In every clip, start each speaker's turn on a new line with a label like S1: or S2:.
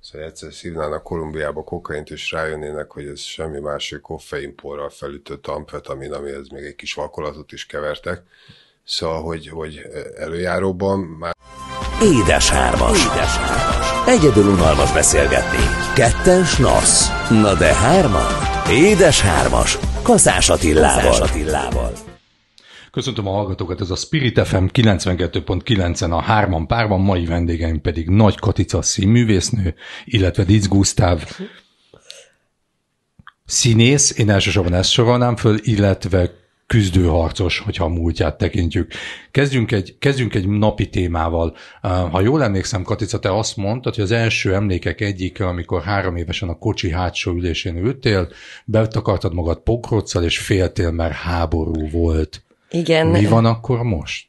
S1: Szóval egyszer szívnának Kolumbiába kokaint, és rájönnének, hogy ez semmi más, hogy koffeinporral felütött amfetamin, amihez még egy kis vakolatot is kevertek. Szóval, hogy, hogy előjáróban már... Édes hármas. Egyedül
S2: unalmas beszélgetni. Ketten snasz. Na de hárman. Édes hármas. Kaszás Attilával. Kaszás Attilával.
S3: Köszöntöm a hallgatókat, ez a Spirit FM 92.9-en a hárman párban, mai vendégeim pedig Nagy Katica színművésznő, illetve Dic Gusztáv színész, én elsősorban ezt sorolnám föl, illetve küzdőharcos, hogyha a múltját tekintjük. Kezdjünk egy, kezdjünk egy napi témával. Ha jól emlékszem, Katica, te azt mondtad, hogy az első emlékek egyik, amikor három évesen a kocsi hátsó ülésén ültél, betakartad magad pokroccal, és féltél, mert háború volt.
S2: Igen. Mi van
S3: akkor most?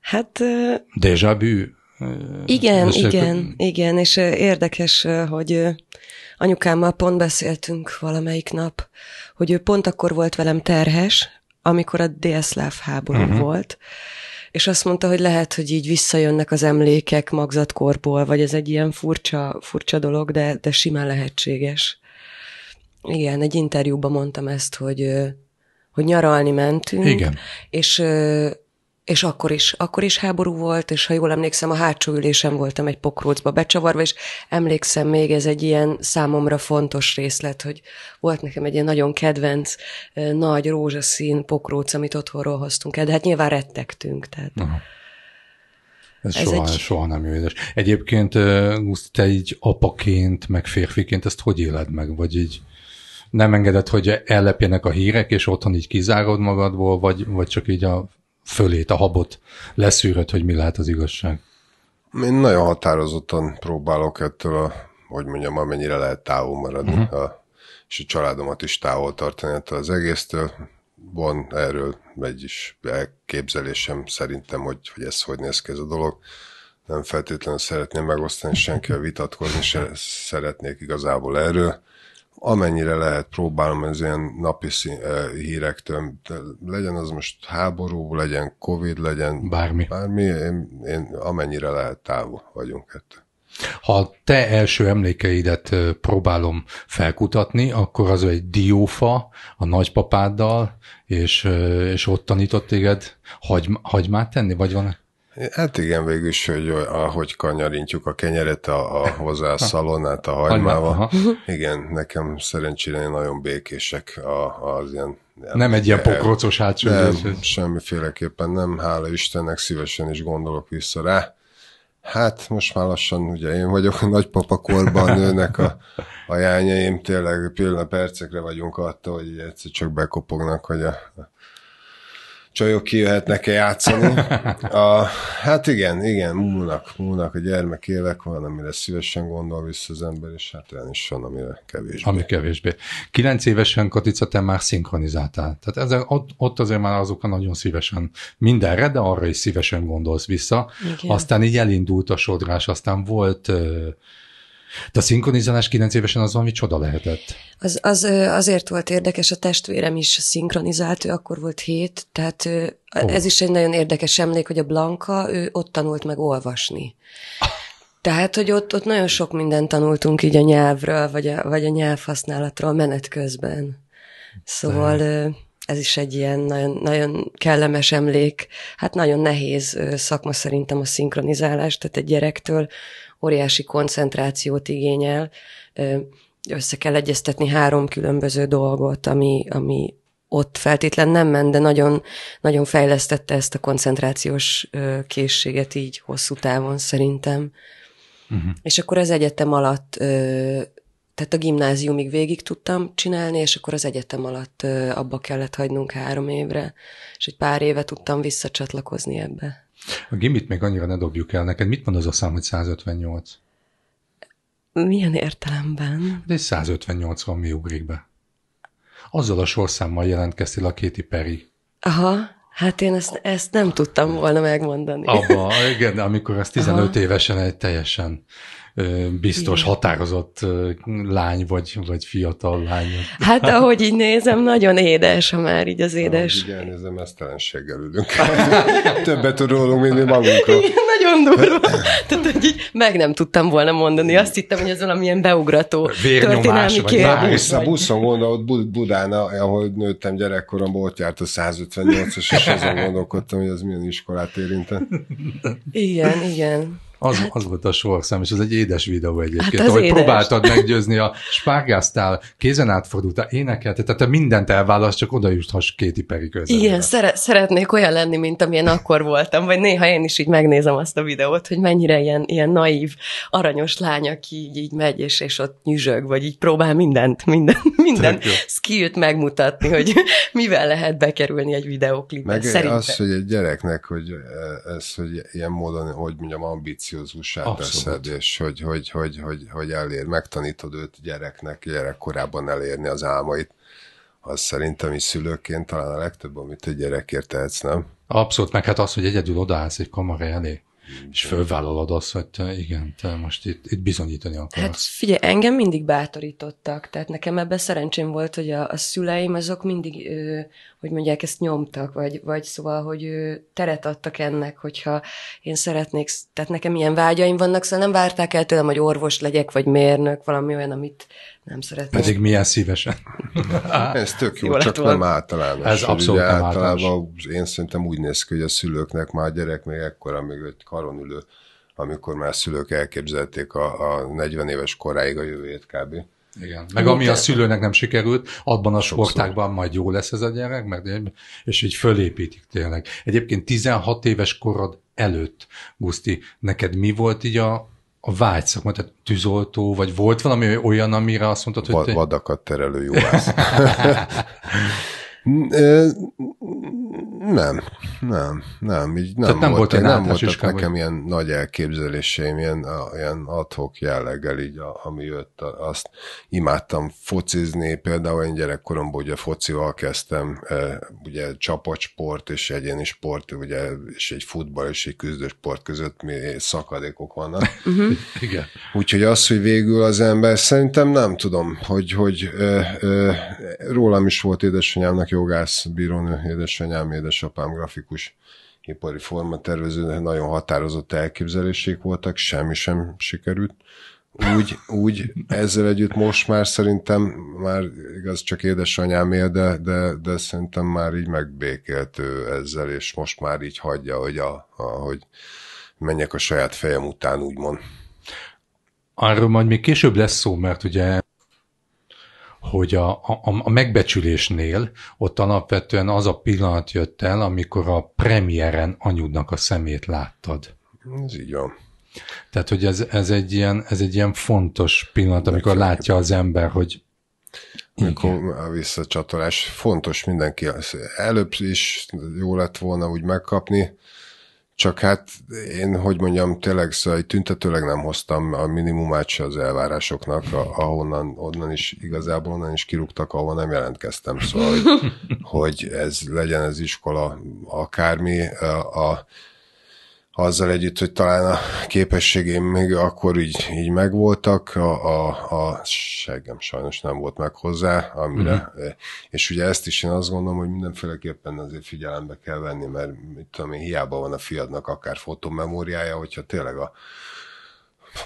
S3: Hát... Déjà vu? Igen, és igen,
S2: igen, és érdekes, hogy anyukámmal pont beszéltünk valamelyik nap, hogy ő pont akkor volt velem terhes, amikor a délszláv háború uh-huh. volt, és azt mondta, hogy lehet, hogy így visszajönnek az emlékek magzatkorból, vagy ez egy ilyen furcsa, furcsa dolog, de, de simán lehetséges. Igen, egy interjúban mondtam ezt, hogy hogy nyaralni mentünk. Igen. És és akkor is, akkor is háború volt, és ha jól emlékszem, a hátsó ülésem voltam egy pokrócba becsavarva, és emlékszem még, ez egy ilyen számomra fontos részlet, hogy volt nekem egy ilyen nagyon kedvenc, nagy rózsaszín pokróc, amit otthonról hoztunk el, de hát nyilván rettegtünk, tehát...
S3: Ez, ez soha, egy... soha nem jó édes. Egyébként, Guszti, te így apaként, meg férfiként ezt hogy éled meg? Vagy így nem engeded, hogy ellepjenek a hírek, és otthon így kizárod magadból, vagy, vagy csak így a fölét, a habot leszűröd, hogy mi lehet az igazság?
S1: Én nagyon határozottan próbálok ettől a, hogy mondjam, amennyire lehet távol maradni, uh-huh. a, és a családomat is távol tartani ettől az egésztől. Van erről egy is elképzelésem szerintem, hogy, hogy ez hogy néz ki ez a dolog. Nem feltétlenül szeretném megosztani senkivel, vitatkozni se szeretnék igazából erről amennyire lehet próbálom az ilyen napi szín, eh, hírektől, legyen az most háború, legyen Covid, legyen bármi, bármi én, én amennyire lehet távol vagyunk ettől.
S3: Ha te első emlékeidet eh, próbálom felkutatni, akkor az egy diófa a nagypapáddal, és, eh, és ott tanított téged hagy, hagymát tenni, vagy van
S1: Hát igen, végül is, hogy ahogy kanyarintjuk a kenyeret, a, a hozzá a szalonát a hajmával. Igen, nekem szerencsére nagyon békések a, az ilyen nem, nem egy ilyen pokrocos hátsó. semmiféleképpen nem, hála Istennek, szívesen is gondolok vissza rá. Hát most már lassan ugye én vagyok a nagypapa korban, nőnek a, a jányaim, tényleg pillanat percekre vagyunk attól, hogy egyszer csak bekopognak, hogy a csajok kijöhetnek-e játszani. A, hát igen, igen, múlnak, múlnak a gyermek évek, van, amire szívesen gondol vissza az ember, és hát olyan is van, amire kevésbé.
S3: Ami kevésbé. Kilenc évesen, Katica, te már szinkronizáltál. Tehát ez, ott, ott azért már azok a nagyon szívesen mindenre, de arra is szívesen gondolsz vissza. Igen. Aztán így elindult a sodrás, aztán volt de a szinkronizálás 9 évesen az valami csoda lehetett.
S2: Az, az azért volt érdekes, a testvérem is szinkronizált, ő akkor volt hét, tehát oh. ez is egy nagyon érdekes emlék, hogy a Blanka, ő ott tanult meg olvasni. Tehát, hogy ott, ott nagyon sok mindent tanultunk így a nyelvről, vagy a, vagy a nyelvhasználatról menet közben. Szóval... De ez is egy ilyen nagyon, nagyon kellemes emlék. Hát nagyon nehéz szakma szerintem a szinkronizálás, tehát egy gyerektől óriási koncentrációt igényel, össze kell egyeztetni három különböző dolgot, ami, ami ott feltétlen nem ment, de nagyon, nagyon fejlesztette ezt a koncentrációs készséget így hosszú távon szerintem. Uh-huh. És akkor az egyetem alatt, tehát a gimnáziumig végig tudtam csinálni, és akkor az egyetem alatt abba kellett hagynunk három évre, és egy pár éve tudtam visszacsatlakozni ebbe.
S3: A gimit még annyira ne dobjuk el. Neked mit mond az a szám, hogy 158?
S2: Milyen értelemben?
S3: De 158 van, mi ugrik be. Azzal a sorszámmal jelentkeztél a Kéti Peri.
S2: Aha, hát én ezt, ezt nem tudtam volna megmondani. Abba,
S3: igen, amikor ez 15 Aha. évesen egy teljesen biztos, Igen. határozott lány vagy, vagy fiatal lány. Hát ahogy
S2: így nézem, nagyon édes, ha már így az édes.
S1: Ahogy így nézem, esztelenséggel ülünk. Többet tudunk, mint mi magunkról. Igen,
S2: nagyon durva. Tehát, hogy így meg nem tudtam volna mondani. Azt hittem, hogy ez valamilyen beugrató Vérnyomás vagy. kérdés. Vagy. a
S1: buszon ott Budán, ahol nőttem gyerekkorom, ott járt a 158 os és azon gondolkodtam, hogy az milyen iskolát érintett.
S2: Igen, igen.
S1: Az, az volt a sorszám, és ez egy édes videó egyébként,
S2: hát ahogy édes. próbáltad
S3: meggyőzni a spárgáztál, kézen átfordult a éneket, tehát te mindent elválasz, csak oda juthass két iperi közelébe. Igen,
S2: szere- szeretnék olyan lenni, mint amilyen akkor voltam, vagy néha én is így megnézem azt a videót, hogy mennyire ilyen, ilyen naív, aranyos lány, aki így, így megy, és, és ott nyüzsög, vagy így próbál mindent, minden, minden skillt megmutatni, hogy mivel lehet bekerülni egy videóklipbe. Meg szerintem. az,
S1: hogy egy gyereknek, hogy eh, ez, hogy ilyen módon, hogy mondjam, ambíció ambiciózusát teszed, és hogy, hogy, hogy, hogy, hogy elér, megtanítod őt gyereknek, gyerekkorában elérni az álmait, az szerintem is szülőként talán a legtöbb, amit egy gyerekért tehetsz, nem?
S3: Abszolút, meg hát az, hogy egyedül odaállsz egy kamara elé, és fölvállalod azt, hogy te igen, te most itt, itt bizonyítani akarsz. Hát
S2: figyelj, engem mindig bátorítottak, tehát nekem ebbe szerencsém volt, hogy a, a szüleim azok mindig, ö, hogy mondják, ezt nyomtak, vagy, vagy szóval, hogy ö, teret adtak ennek, hogyha én szeretnék, tehát nekem ilyen vágyaim vannak, szóval nem várták el tőlem, hogy orvos legyek, vagy mérnök, valami olyan, amit nem szeretnék. Pedig
S3: milyen szívesen. Ez tök jó, jó csak volna. nem általános. Ez abszolút nem általános.
S1: Általában én szerintem úgy néz ki, hogy a szülőknek már a gyerek még ekkora, még 5 karon ülő, amikor már szülők elképzelték a, a 40 éves koráig a jövőjét kb. Igen. Meg Jó, ami a
S3: szülőnek nem sikerült, abban a sportákban majd jó lesz ez a gyerek, meg, és így fölépítik tényleg. Egyébként 16 éves korod előtt, Guszti, neked mi volt így a, a szakma, tehát tűzoltó, vagy volt valami olyan, amire azt mondtad, hogy... Vad, Vadakat terelő jó
S1: Nem, nem, nem, így nem, Tehát nem volt, volt nem voltak iskában. nekem ilyen nagy elképzeléseim, ilyen, ilyen adhok jelleggel így, ami jött, azt imádtam focizni, például én gyerekkoromban ugye focival kezdtem, e, ugye csapatsport és egyéni sport, ugye, és egy futball és egy küzdősport között mi szakadékok vannak. Mhm. Igen. Úgyhogy az, hogy végül az ember, szerintem nem tudom, hogy, hogy ö, e, ö, e, rólam is volt édesanyámnak jogász, bírónő édesanyám, anyukám, édesapám grafikus ipari de nagyon határozott elképzelésék voltak, semmi sem sikerült. Úgy, úgy ezzel együtt most már szerintem, már igaz csak édesanyám él, de, de, de szerintem már így megbékélt ő ezzel, és most már így hagyja, hogy, a, a, hogy menjek a saját fejem után, úgymond.
S3: Arról majd még később lesz szó, mert ugye hogy a, a, a megbecsülésnél ott alapvetően az a pillanat jött el, amikor a premiéren anyudnak a szemét láttad. Ez így van. Tehát, hogy ez, ez, egy, ilyen, ez egy ilyen fontos
S1: pillanat, amikor látja az ember, hogy amikor a visszacsatolás fontos mindenki. Előbb is jó lett volna úgy megkapni, csak hát én, hogy mondjam, tényleg szóval tüntetőleg nem hoztam a minimumát se az elvárásoknak, ahonnan onnan is igazából onnan is kirúgtak, ahol nem jelentkeztem. Szóval, hogy, hogy ez legyen az iskola akármi, a, a azzal együtt, hogy talán a képességeim még akkor így, így megvoltak, a, a, a seggem sajnos nem volt meg hozzá, amire, uh-huh. és ugye ezt is én azt gondolom, hogy mindenféleképpen azért figyelembe kell venni, mert mit tudom én, hiába van a fiadnak akár fotomemóriája, hogyha tényleg a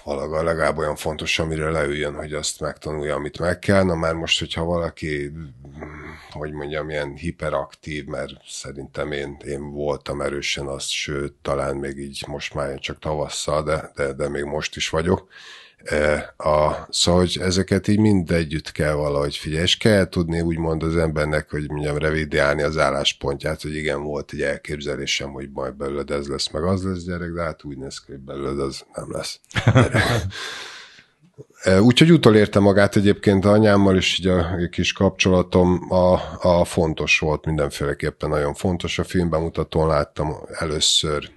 S1: alaga legalább olyan fontos, amire leüljön, hogy azt megtanulja, amit meg kell. Na már most, hogyha valaki, hogy mondjam, ilyen hiperaktív, mert szerintem én, én voltam erősen az, sőt, talán még így most már csak tavasszal, de, de, de még most is vagyok, E, a, szóval, hogy ezeket így mind együtt kell valahogy figyelni, és kell tudni úgymond az embernek, hogy mondjam, revidiálni az álláspontját, hogy igen, volt egy elképzelésem, hogy majd belőled ez lesz, meg az lesz gyerek, de hát úgy néz ki, hogy belőled az nem lesz. E, úgyhogy utolérte magát egyébként anyámmal, és így a kis kapcsolatom a, a fontos volt mindenféleképpen, nagyon fontos. A filmben mutatón láttam először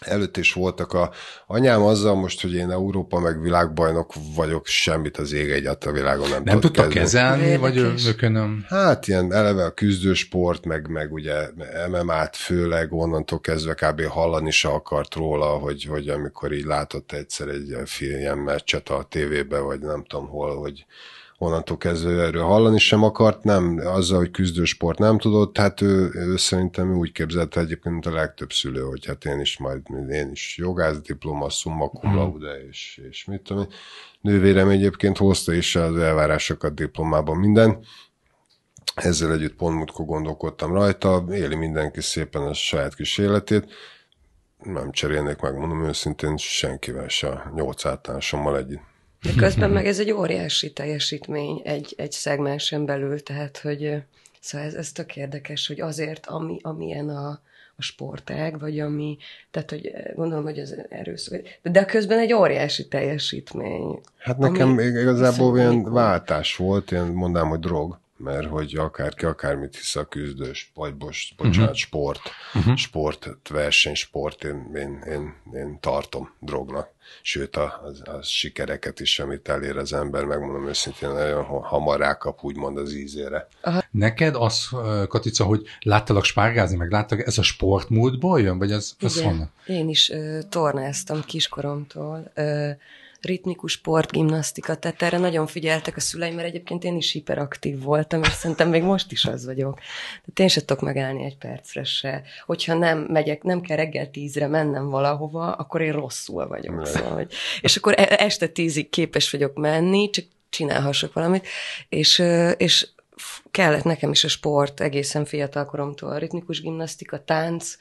S1: előtt is voltak a anyám azzal most, hogy én Európa meg világbajnok vagyok, semmit az ég egyet a világon nem, nem tudta kezelni, Érdekes. vagy ökönöm? Hát ilyen eleve a küzdősport, meg, meg ugye MMA-t főleg onnantól kezdve kb. hallani se akart róla, hogy, hogy amikor így látott egyszer egy ilyen meccset a tévébe, vagy nem tudom hol, hogy onnantól kezdve erről hallani sem akart, nem, azzal, hogy küzdősport nem tudott, hát ő, ő szerintem úgy képzelte egyébként a legtöbb szülő, hogy hát én is majd, én is jogász diploma, summa cum hmm. laude, és, és mit tudom én. Nővérem egyébként hozta is az elvárásokat diplomában minden, ezzel együtt pont múltkor gondolkodtam rajta, éli mindenki szépen a saját kis életét, nem cserélnék meg, mondom őszintén, senkivel se, nyolc általánosommal együtt. De közben meg
S2: ez egy óriási teljesítmény egy, egy szegmensen belül, tehát hogy szóval ez, ez tök érdekes, hogy azért, ami, amilyen a, a sportág, vagy ami, tehát hogy gondolom, hogy az erőszak, de, de közben egy óriási teljesítmény.
S1: Hát nekem igazából olyan váltás volt, én mondanám, hogy drog mert hogy akárki akármit hisz a küzdős, vagy most, mhm. bocsánat, uh-huh. sport, uh-huh. sport, versenysport, én, én, én, én tartom drognak. Sőt, a, a, a sikereket is, amit elér az ember, megmondom őszintén, nagyon hamar rákap úgymond az ízére.
S3: Aha. Neked az, Katica, hogy láttalak spárgázni, meg láttalak, ez a sportmúltból jön, vagy ez, ez honnan?
S2: Én is ö, tornáztam kiskoromtól. Ö, ritmikus sport, gimnasztika, tehát erre nagyon figyeltek a szüleim, mert egyébként én is hiperaktív voltam, és szerintem még most is az vagyok. Tehát én se tudok megállni egy percre se. Hogyha nem megyek, nem kell reggel tízre mennem valahova, akkor én rosszul vagyok. Szóval, hogy, és akkor e- este tízig képes vagyok menni, csak csinálhassak valamit, és, és kellett nekem is a sport egészen fiatal koromtól, ritmikus gimnasztika, tánc,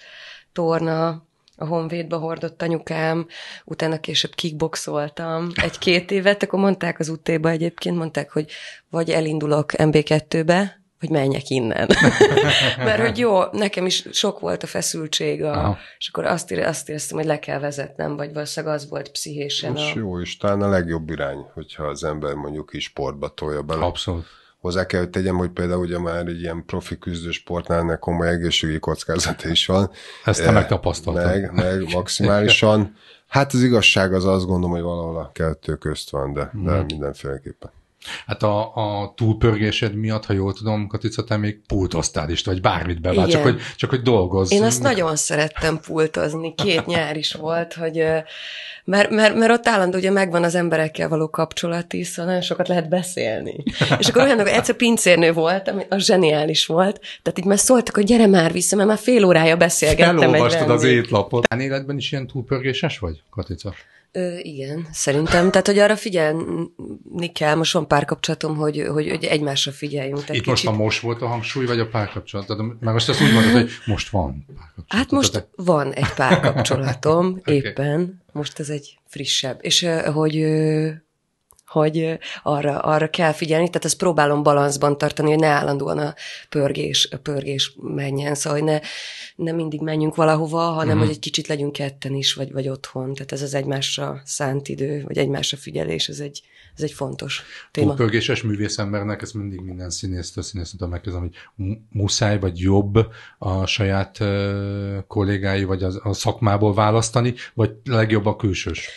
S2: torna, a honvédba hordott anyukám, utána később kickboxoltam egy-két évet, akkor mondták az útéba egyébként, mondták, hogy vagy elindulok MB2-be, hogy menjek innen. Mert hogy jó, nekem is sok volt a feszültség, a, és akkor azt, ére, azt éreztem, hogy le kell vezetnem, vagy valószínűleg az volt pszichésen. És a...
S1: jó, és talán a legjobb irány, hogyha az ember mondjuk is sportba tolja bele. Abszolút. Hozzá kell, hogy tegyem, hogy például ugye már egy ilyen profi küzdősportnál ennek komoly egészségügyi kockázata is van. Ezt te eh, megtapasztaltad. Meg, meg maximálisan. Hát az igazság az azt gondolom, hogy valahol a kettő közt van, de, de mhm. mindenféleképpen.
S3: Hát a, a túlpörgésed miatt, ha jól tudom, Katica, te még pultoztál is, vagy bármit be, csak hogy, csak hogy dolgozz. Én azt nagyon
S2: szerettem pultozni. Két nyár is volt, hogy mert, mert, mert ott állandó ugye megvan az emberekkel való kapcsolat, szóval nagyon sokat lehet beszélni. És akkor hogy egyszer pincérnő volt, ami a zseniális volt, tehát így már szóltak, hogy gyere már vissza, mert már fél órája beszélgettem Felolvastad egy az
S3: étlapot. életben is ilyen túlpörgéses vagy, Katica?
S2: Ö, igen, szerintem. Tehát, hogy arra figyelni kell, most van párkapcsolatom, hogy, hogy, hogy egymásra figyeljünk. Tehát Itt kicsit... most a
S3: most volt a hangsúly, vagy a párkapcsolat? Meg most azt úgy mondod, hogy most van
S2: párkapcsolat. Hát most te... van egy párkapcsolatom, okay. Most ez egy frissebb. És hogy hogy arra, arra kell figyelni, tehát ezt próbálom balanszban tartani, hogy ne állandóan a pörgés, a pörgés menjen, szóval hogy ne, ne mindig menjünk valahova, hanem mm-hmm. hogy egy kicsit legyünk ketten is, vagy, vagy otthon. Tehát ez az egymásra szánt idő, vagy egymásra figyelés, ez egy, ez egy fontos téma.
S3: Pörgéses művészembernek ez mindig minden színésztől, színésztől megkérdezem, hogy muszáj vagy jobb a saját kollégái vagy a, szakmából választani, vagy legjobb a külsős?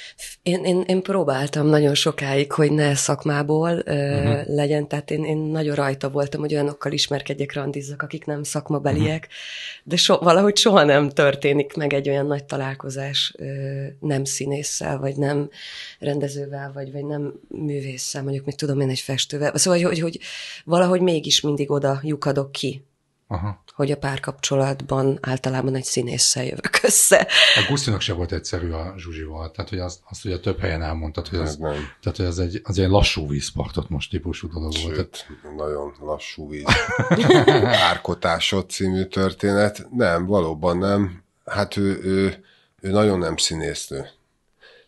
S2: Én, én, én próbáltam nagyon sokáig, hogy ne szakmából uh-huh. legyen, tehát én, én nagyon rajta voltam, hogy olyanokkal ismerkedjek, randizzak, akik nem szakmabeliek, uh-huh. de so, valahogy soha nem történik meg egy olyan nagy találkozás nem színésszel, vagy nem rendezővel, vagy, vagy nem művésszel, mondjuk, mit tudom én, egy festővel. Szóval, hogy, hogy, hogy valahogy mégis mindig oda lyukadok ki, Aha. hogy a párkapcsolatban általában egy színésszel jövök össze.
S3: A Gusztinak se volt egyszerű a Zsuzsival, tehát hogy azt, azt ugye több helyen elmondtad, hogy az, tehát, hogy az egy,
S1: az egy lassú vízpartot most típusú dolog Sőt, Tehát... nagyon lassú víz. Árkotásod című történet. Nem, valóban nem. Hát ő, ő, ő nagyon nem színésznő.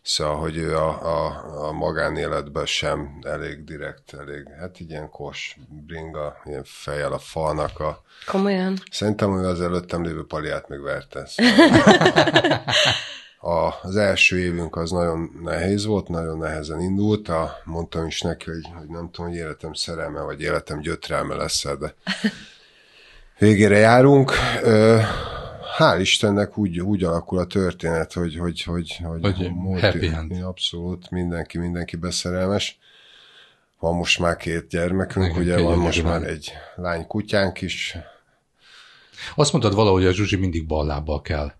S1: Szóval, hogy ő a, a, a magánéletben sem elég direkt, elég, hát így ilyen kos bringa, ilyen fejjel a falnak a... Komolyan? Szerintem hogy az előttem lévő paliát még verte.
S2: Szóval
S1: a, az első évünk az nagyon nehéz volt, nagyon nehezen indult. A, mondtam is neki, hogy, hogy nem tudom, hogy életem szerelme, vagy életem gyötrelme lesz, de végére járunk. Ö, hál' Istennek úgy, úgy alakul a történet, hogy, hogy, hogy, hogy, hogy múlt, happy end. abszolút mindenki, mindenki beszerelmes. Van most már két gyermekünk, Nekünk ugye van most már egy lány kutyánk is.
S3: Azt mondtad valahogy, hogy a Zsuzsi mindig ballábbal kell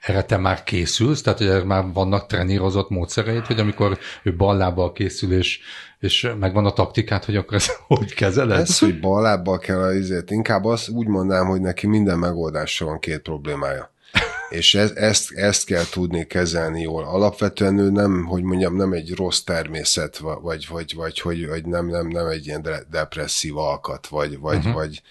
S3: erre te már készülsz, tehát hogy erre már vannak trenírozott módszereid, hogy amikor ő ballába készül, és, és megvan a taktikát, hogy akkor ez hogy kezeled? Ez,
S1: hogy ballába kell az izért. Inkább azt úgy mondanám, hogy neki minden megoldásra van két problémája. És ez, ezt, ezt kell tudni kezelni jól. Alapvetően ő nem, hogy mondjam, nem egy rossz természet, vagy, vagy, vagy, vagy, vagy nem, nem, nem egy ilyen depresszív alkat, vagy, vagy, uh-huh. vagy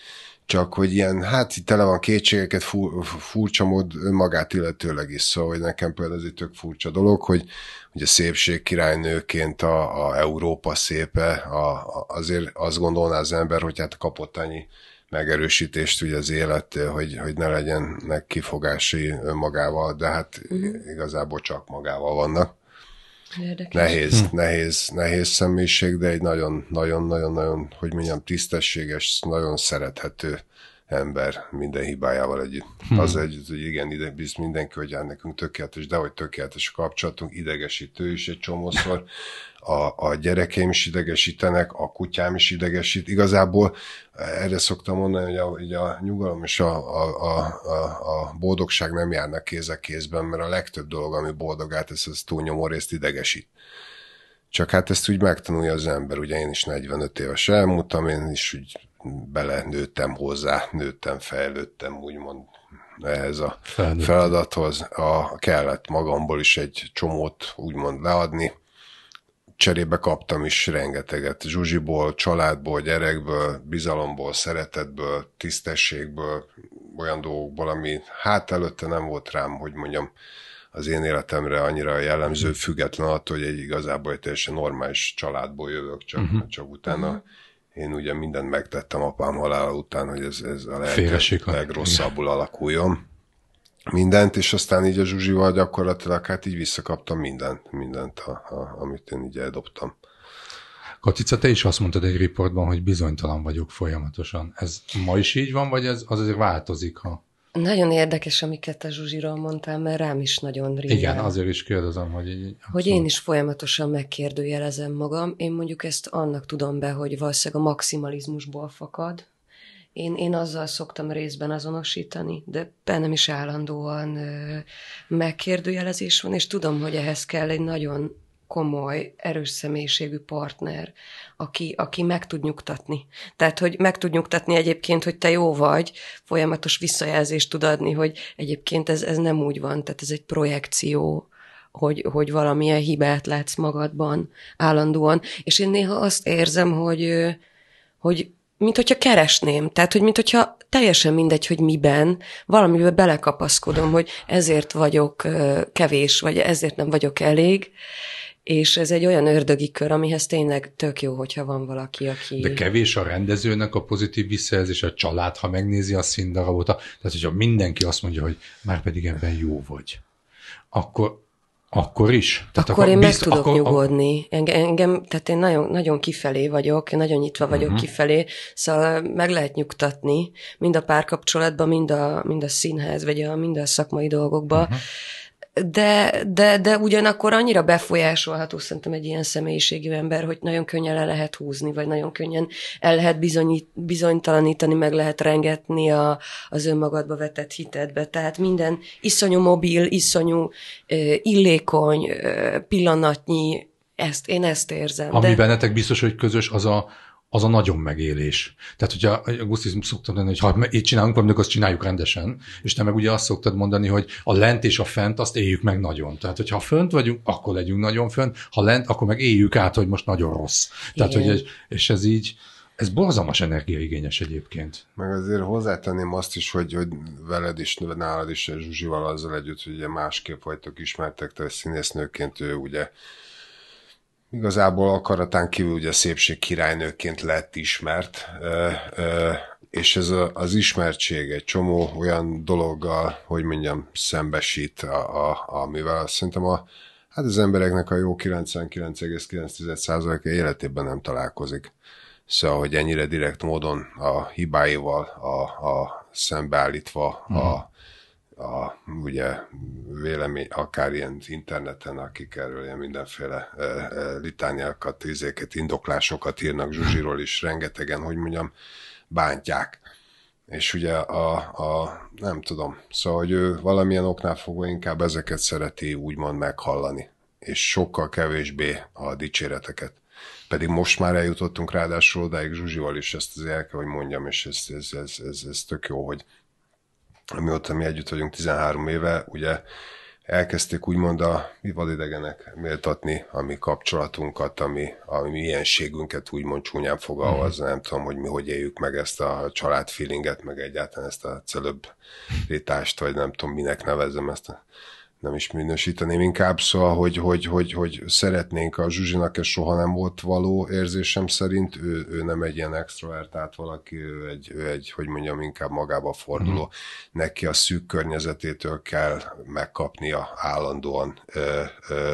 S1: csak hogy ilyen, hát itt tele van kétségeket, fu- furcsa mód magát illetőleg is, szóval hogy nekem például ez egy tök furcsa dolog, hogy hogy a szépség királynőként a, a Európa szépe, a, a, azért azt gondolná az ember, hogy hát kapott annyi megerősítést ugye az élet, hogy, hogy ne legyen meg kifogási önmagával, de hát uh-huh. igazából csak magával vannak. Érdekes. Nehéz, hm. nehéz, nehéz személyiség, de egy nagyon-nagyon-nagyon-nagyon, hogy mondjam, tisztességes, nagyon szerethető ember minden hibájával együtt. Hm. Az együtt, hogy igen, ide bizt mindenki, hogy áll nekünk tökéletes, de hogy tökéletes a kapcsolatunk, idegesítő is egy csomószor, a, a gyerekeim is idegesítenek, a kutyám is idegesít. Igazából eh, erre szoktam mondani, hogy a, hogy a nyugalom és a, a, a, a boldogság nem járnak kéz a kézben, mert a legtöbb dolog, ami boldogát ez az túlnyomó részt idegesít. Csak hát ezt úgy megtanulja az ember, ugye én is 45 éves elmúltam, én is úgy bele nőttem hozzá, nőttem, fejlődtem, úgymond ehhez a Felnőttem. feladathoz. A, kellett magamból is egy csomót úgymond leadni, cserébe kaptam is rengeteget. Zsuzsiból, családból, gyerekből, bizalomból, szeretetből, tisztességből, olyan dolgokból, ami hát előtte nem volt rám, hogy mondjam, az én életemre annyira jellemző, mhm. független attól, hogy egy igazából egy teljesen normális családból jövök, csak, uh-huh. csak utána uh-huh én ugye mindent megtettem apám halála után, hogy ez, ez a leg, legrosszabbul alakuljon mindent, és aztán így a Zsuzsival gyakorlatilag hát így visszakaptam mindent, mindent, a, a, amit én így eldobtam.
S3: Katica, te is azt mondtad egy riportban, hogy bizonytalan vagyok folyamatosan. Ez ma is így van, vagy ez az azért változik, ha
S2: nagyon érdekes, amiket a Zsuzsiról mondtál, mert rám is nagyon ríjel. Igen, azért is kérdezem, hogy így... Abszolút. Hogy én is folyamatosan megkérdőjelezem magam. Én mondjuk ezt annak tudom be, hogy valószínűleg a maximalizmusból fakad, én, én azzal szoktam részben azonosítani, de bennem is állandóan ö, megkérdőjelezés van, és tudom, hogy ehhez kell egy nagyon komoly, erős személyiségű partner, aki, aki meg tud nyugtatni. Tehát, hogy meg tud nyugtatni egyébként, hogy te jó vagy, folyamatos visszajelzést tud adni, hogy egyébként ez, ez nem úgy van, tehát ez egy projekció, hogy, hogy valamilyen hibát látsz magadban állandóan. És én néha azt érzem, hogy, hogy mint hogyha keresném, tehát, hogy mint hogyha teljesen mindegy, hogy miben, valamiben belekapaszkodom, hogy ezért vagyok kevés, vagy ezért nem vagyok elég, és ez egy olyan ördögi kör, amihez tényleg tök jó, hogyha van valaki, aki... De
S3: kevés a rendezőnek a pozitív visszajelzés, a család, ha megnézi a színdarabot, tehát hogyha mindenki azt mondja, hogy már pedig ebben jó vagy, akkor akkor is? Tehát akkor, akkor én bizt, tudok akkor,
S2: nyugodni. Engem, engem, tehát én nagyon, nagyon kifelé vagyok, én nagyon nyitva vagyok uh-huh. kifelé, szóval meg lehet nyugtatni, mind a párkapcsolatban, mind a, mind a színház, vagy a, mind a szakmai dolgokba. Uh-huh. Mhm de, de, de ugyanakkor annyira befolyásolható szerintem egy ilyen személyiségű ember, hogy nagyon könnyen le lehet húzni, vagy nagyon könnyen el lehet bizonyít, bizonytalanítani, meg lehet rengetni a, az önmagadba vetett hitedbe. Tehát minden iszonyú mobil, iszonyú illékony pillanatnyi, ezt, én ezt érzem. Ami de...
S3: bennetek biztos, hogy közös, az a, az a nagyon megélés. Tehát, hogyha Guszti szoktam mondani, hogy ha itt csinálunk valamit, azt csináljuk rendesen, és te meg ugye azt szoktad mondani, hogy a lent és a fent azt éljük meg nagyon. Tehát, hogyha fönt vagyunk, akkor legyünk nagyon fönt, ha lent, akkor meg éljük át, hogy most nagyon
S1: rossz. Tehát, hogy ez,
S3: és ez így, ez borzalmas energiaigényes egyébként.
S1: Meg azért hozzátenném azt is, hogy, hogy veled is, nálad is, Zsuzsival azzal együtt, hogy ugye másképp vagytok ismertek, te színésznőként ő ugye Igazából akaratán kívül ugye szépség királynőként lett ismert, és ez az ismertség egy csomó olyan dologgal, hogy mondjam, szembesít, a, a, amivel szerintem a, hát az embereknek a jó 99,9%-a életében nem találkozik. Szóval, hogy ennyire direkt módon a hibáival a, a szembeállítva a mhm a, ugye vélemény, akár ilyen interneten, akik erről ilyen mindenféle e, e, litániákat, ízéket, indoklásokat írnak Zsuzsiról is rengetegen, hogy mondjam, bántják. És ugye a, a nem tudom, szóval hogy ő valamilyen oknál fogva inkább ezeket szereti úgymond meghallani, és sokkal kevésbé a dicséreteket. Pedig most már eljutottunk ráadásul odáig Zsuzsival is, ezt azért el kell, hogy mondjam, és ez, ez, ez, ez, ez tök jó, hogy amióta mi együtt vagyunk 13 éve, ugye elkezdték úgymond a mi vadidegenek méltatni a mi kapcsolatunkat, ami, ami mi ilyenségünket úgymond csúnyán mm. nem tudom, hogy mi hogy éljük meg ezt a család feelinget, meg egyáltalán ezt a celöbb vagy nem tudom, minek nevezem ezt a nem is minősíteném inkább, szóval, hogy, hogy, hogy, hogy szeretnénk a Zsuzsinak, ez soha nem volt való érzésem szerint, ő, ő nem egy ilyen extrovertált valaki, ő egy, ő egy, hogy mondjam, inkább magába forduló. Mm. Neki a szűk környezetétől kell megkapnia állandóan ö, ö,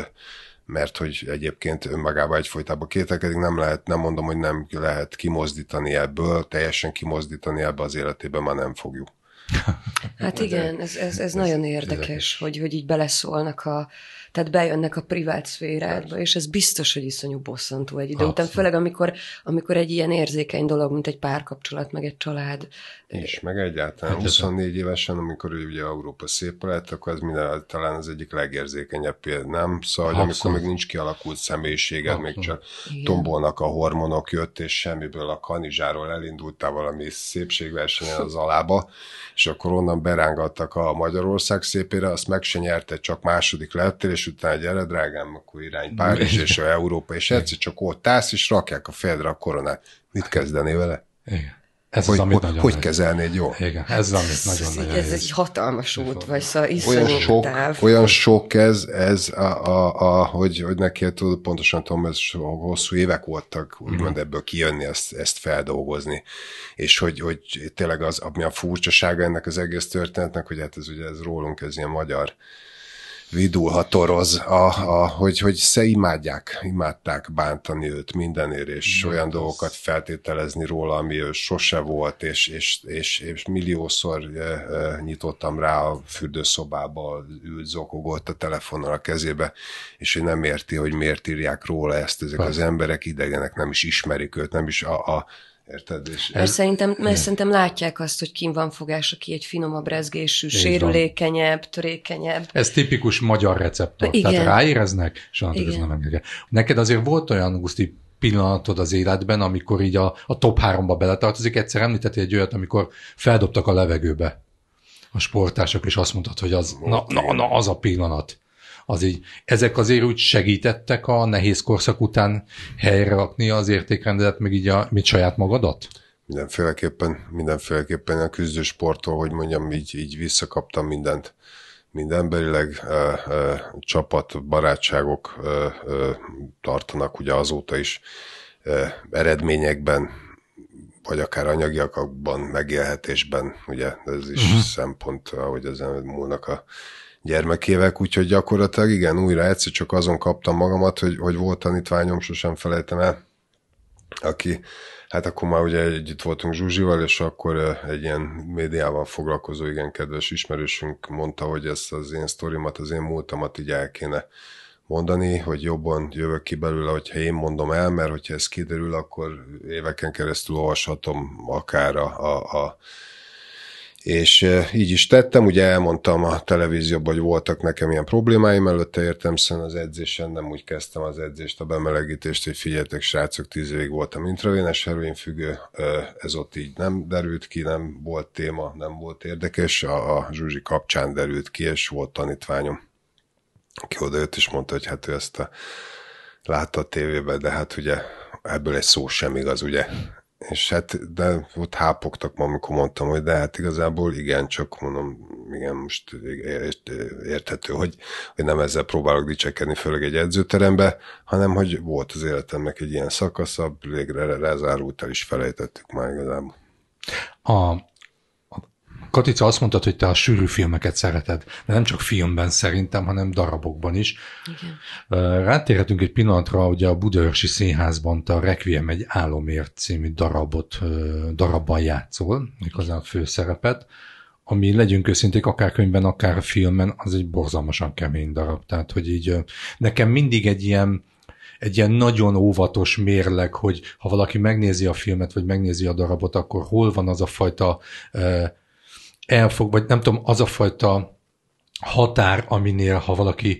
S1: mert hogy egyébként önmagába egyfolytában kételkedik, nem lehet, nem mondom, hogy nem lehet kimozdítani ebből, teljesen kimozdítani ebbe az életébe már nem fogjuk.
S2: Hát igen, ez, ez, ez nagyon érdekes, hogy, hogy így beleszólnak a, tehát bejönnek a privát szférádba, és ez biztos, hogy iszonyú bosszantó egy idő után, főleg amikor, amikor egy ilyen érzékeny dolog, mint egy párkapcsolat, meg egy család
S1: és meg egyáltalán hát 24 ez... évesen, amikor ő ugye Európa szép lett, akkor ez minden talán az egyik legérzékenyebb nem? Szóval, hogy amikor még nincs kialakult személyiséged, Abszolv. még csak Igen. tombolnak a hormonok, jött, és semmiből a kanizsáról elindultál valami szépségversenyen az alába, és akkor onnan berángattak a Magyarország szépére, azt meg se nyerte, csak második lettél, és utána gyere, drágám, akkor irány Párizs és a Európa, és egyszer csak ott állsz, és rakják a fejedre a koronát. Mit kezdené vele? Igen. Ez hogy, az, amit hogy, hogy kezelnéd jól. Igen, ez az, amit nagyon ez, nagyon
S2: Ez egy hatalmas út, vagy szóval olyan sok, táv. Olyan
S1: sok ez, ez a, a, a hogy, hogy neki hát tud, pontosan tudom, ez hosszú évek voltak, úgymond mm. ebből kijönni, ezt, ezt feldolgozni. És hogy, hogy tényleg az, ami a furcsasága ennek az egész történetnek, hogy hát ez ugye ez rólunk, ez ilyen magyar vidulhatoroz, a, a, hogy, hogy se imádják, imádták bántani őt mindenért, és De olyan az... dolgokat feltételezni róla, ami ő sose volt, és, és, és, és milliószor nyitottam rá a fürdőszobába, ült, zokogott a telefonon a kezébe, és ő nem érti, hogy miért írják róla ezt ezek Persze. Hát. az emberek, idegenek nem is ismerik őt, nem is a, a Érted? És mert,
S2: szerintem, mert szerintem látják azt, hogy kim van fogás, aki egy finomabb rezgésű, sérülékenyebb, van. törékenyebb.
S1: Ez tipikus
S3: magyar receptor. Igen. Tehát ráéreznek, és ez nem engedje. Neked azért volt olyan, Guszti, pillanatod az életben, amikor így a, a top háromba beletartozik. Egyszer említettél egy olyat, amikor feldobtak a levegőbe a sportások, és azt mondtad, hogy az, na, na, na, az a pillanat az így, ezek azért úgy segítettek a nehéz korszak után helyre rakni az értékrendet meg így a, mit saját magadat?
S1: Mindenféleképpen, mindenféleképpen a küzdősporttól, hogy mondjam, így, így visszakaptam mindent mind emberileg e, csapat, barátságok e, e, tartanak ugye azóta is e, eredményekben, vagy akár anyagiakban, megélhetésben, ugye ez is uh-huh. szempont, ahogy ezen múlnak a gyermekévek, úgyhogy gyakorlatilag igen, újra egyszer csak azon kaptam magamat, hogy, hogy volt tanítványom, sosem felejtem el, aki, hát akkor már ugye együtt voltunk Zsuzsival, és akkor egy ilyen médiával foglalkozó, igen kedves ismerősünk mondta, hogy ezt az én sztorimat, az én múltamat így el kéne mondani, hogy jobban jövök ki belőle, hogyha én mondom el, mert hogyha ez kiderül, akkor éveken keresztül olvashatom akár a, a, a és így is tettem, ugye elmondtam a televízióban, hogy voltak nekem ilyen problémáim, előtte értem szóval az edzésen, nem úgy kezdtem az edzést, a bemelegítést, hogy figyeltek srácok, tíz évig voltam intravénes heroinfüggő, ez ott így nem derült ki, nem volt téma, nem volt érdekes, a, a Zsuzsi kapcsán derült ki, és volt tanítványom, aki odajött és mondta, hogy hát ő ezt a, látta a tévében, de hát ugye ebből egy szó sem igaz, ugye és hát de ott hápogtak ma, amikor mondtam, hogy de hát igazából igen, csak mondom, igen, most érthető, hogy, hogy nem ezzel próbálok dicsekedni, főleg egy edzőterembe, hanem hogy volt az életemnek egy ilyen szakaszabb, végre lezárult el is felejtettük már igazából. A
S3: Katica, azt mondtad, hogy te a sűrű filmeket szereted, de nem csak filmben szerintem, hanem darabokban is. Igen. Rátérhetünk egy pillanatra, hogy a Budaörsi Színházban te a Requiem egy álomért című darabot, darabban játszol, méghozzá a főszerepet, ami legyünk őszinték, akár könyvben, akár filmen, az egy borzalmasan kemény darab. Tehát, hogy így nekem mindig egy ilyen, egy ilyen nagyon óvatos mérleg, hogy ha valaki megnézi a filmet, vagy megnézi a darabot, akkor hol van az a fajta uh, elfog, vagy nem tudom, az a fajta határ, aminél, ha valaki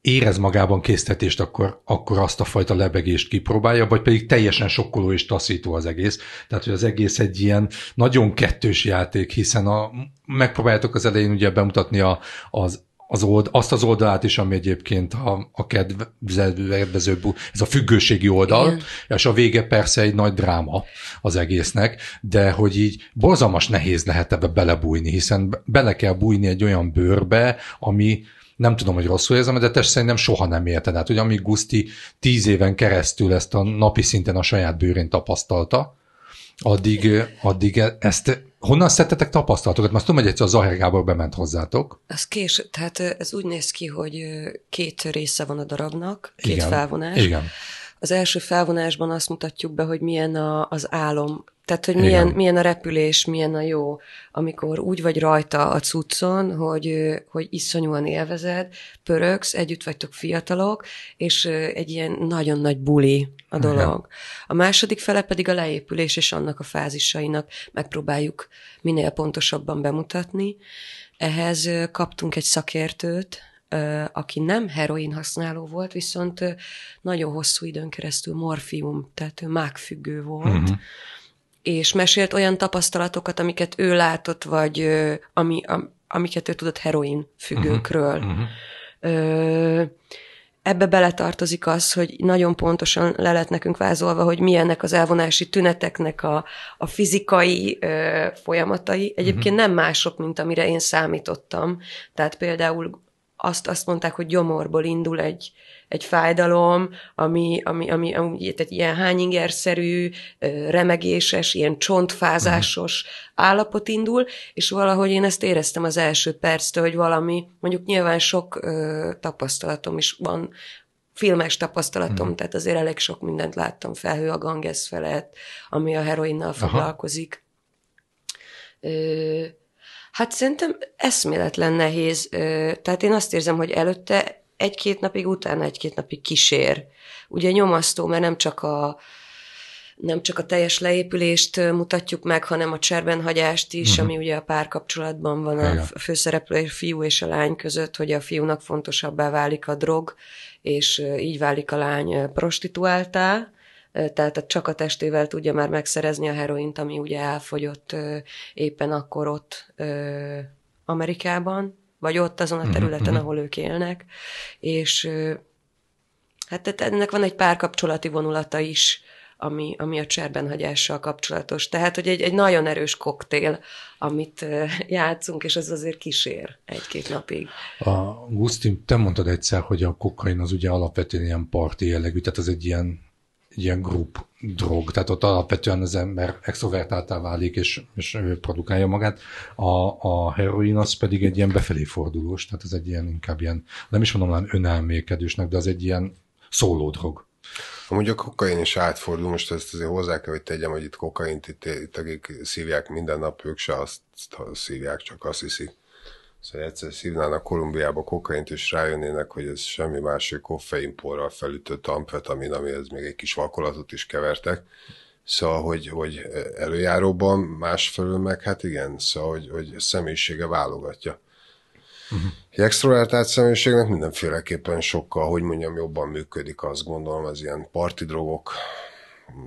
S3: érez magában késztetést, akkor, akkor azt a fajta lebegést kipróbálja, vagy pedig teljesen sokkoló és taszító az egész. Tehát, hogy az egész egy ilyen nagyon kettős játék, hiszen a, megpróbáljátok az elején ugye bemutatni a, az az old, azt az oldalát is, ami egyébként a, a kedvezőbb, ez a függőségi oldal, Igen. és a vége persze egy nagy dráma az egésznek, de hogy így borzalmas nehéz lehet ebbe belebújni, hiszen bele kell bújni egy olyan bőrbe, ami nem tudom, hogy rosszul érzem, de test szerintem soha nem érted. Hát, hogy amíg Guszti tíz éven keresztül ezt a napi szinten a saját bőrén tapasztalta, addig, addig e-, ezt Honnan szedtetek tapasztalatokat? Most tudom, hogy egyszer a Aher Gábor bement hozzátok.
S2: Ez kés, tehát ez úgy néz ki, hogy két része van a darabnak, két Igen. felvonás. Igen. Az első felvonásban azt mutatjuk be, hogy milyen a, az álom tehát, hogy milyen, milyen a repülés, milyen a jó, amikor úgy vagy rajta a cuccon, hogy, hogy iszonyúan élvezed, pöröksz, együtt vagytok fiatalok, és egy ilyen nagyon nagy buli a dolog. Igen. A második fele pedig a leépülés és annak a fázisainak megpróbáljuk minél pontosabban bemutatni. Ehhez kaptunk egy szakértőt, aki nem heroin használó volt, viszont nagyon hosszú időn keresztül morfium, tehát ő mágfüggő volt, uh-huh és mesélt olyan tapasztalatokat, amiket ő látott, vagy ö, ami, a, amiket ő tudott heroin függőkről. Uh-huh. Uh-huh. Ö, ebbe beletartozik az, hogy nagyon pontosan le lett nekünk vázolva, hogy milyennek az elvonási tüneteknek a, a fizikai ö, folyamatai. Mhm. Egyébként uh-huh. nem mások, mint amire én számítottam. Tehát például azt, azt mondták, hogy gyomorból indul egy egy fájdalom, ami, ami, ami, ami egy ilyen hányingerszerű, remegéses, ilyen csontfázásos állapot indul, és valahogy én ezt éreztem az első perctől, hogy valami, mondjuk nyilván sok ö, tapasztalatom is van, filmes tapasztalatom, hmm. tehát azért elég sok mindent láttam, felhő a Ganges felett, ami a heroinnal foglalkozik. Ö, hát szerintem eszméletlen nehéz. Ö, tehát én azt érzem, hogy előtte egy-két napig, utána egy-két napig kísér. Ugye nyomasztó, mert nem csak a, nem csak a teljes leépülést mutatjuk meg, hanem a cserbenhagyást is, uh-huh. ami ugye a párkapcsolatban van Igen. a főszereplő fiú és a lány között, hogy a fiúnak fontosabbá válik a drog, és így válik a lány prostituáltá, tehát csak a testével tudja már megszerezni a heroint, ami ugye elfogyott éppen akkor ott Amerikában vagy ott azon a mhm, területen, mhm. ahol ők élnek, és hát tehát ennek van egy párkapcsolati vonulata is, ami, ami a cserbenhagyással kapcsolatos. Tehát, hogy egy, egy nagyon erős koktél, amit játszunk, és ez azért kísér egy-két napig.
S3: A, Gusztin, te mondtad egyszer, hogy a kokain az ugye alapvetően ilyen parti jellegű, tehát az egy ilyen egy ilyen grup drog, tehát ott alapvetően az ember extrovertáltá válik, és, és produkálja magát. A, a heroin az pedig egy ilyen befelé fordulós, tehát ez egy ilyen inkább ilyen, nem is mondom lám önelmélkedősnek, de az egy ilyen szóló drog.
S1: Amúgy a kokain is átfordul, most ezt azért hozzá kell, hogy tegyem, hogy itt kokaint, itt, itt akik szívják minden nap, ők se azt szívják, csak azt hiszik. Szóval egyszer szívnának Kolumbiába kokaint, és rájönnének, hogy ez semmi más, hogy koffeinporral felütött amfetamin, amihez még egy kis vakolatot is kevertek. Szóval, hogy, hogy előjáróban, másfelől meg, hát igen, szóval, hogy, hogy személyisége válogatja. Uh-huh. Egy extrovertált személyiségnek mindenféleképpen sokkal, hogy mondjam, jobban működik, azt gondolom, az ilyen parti drogok,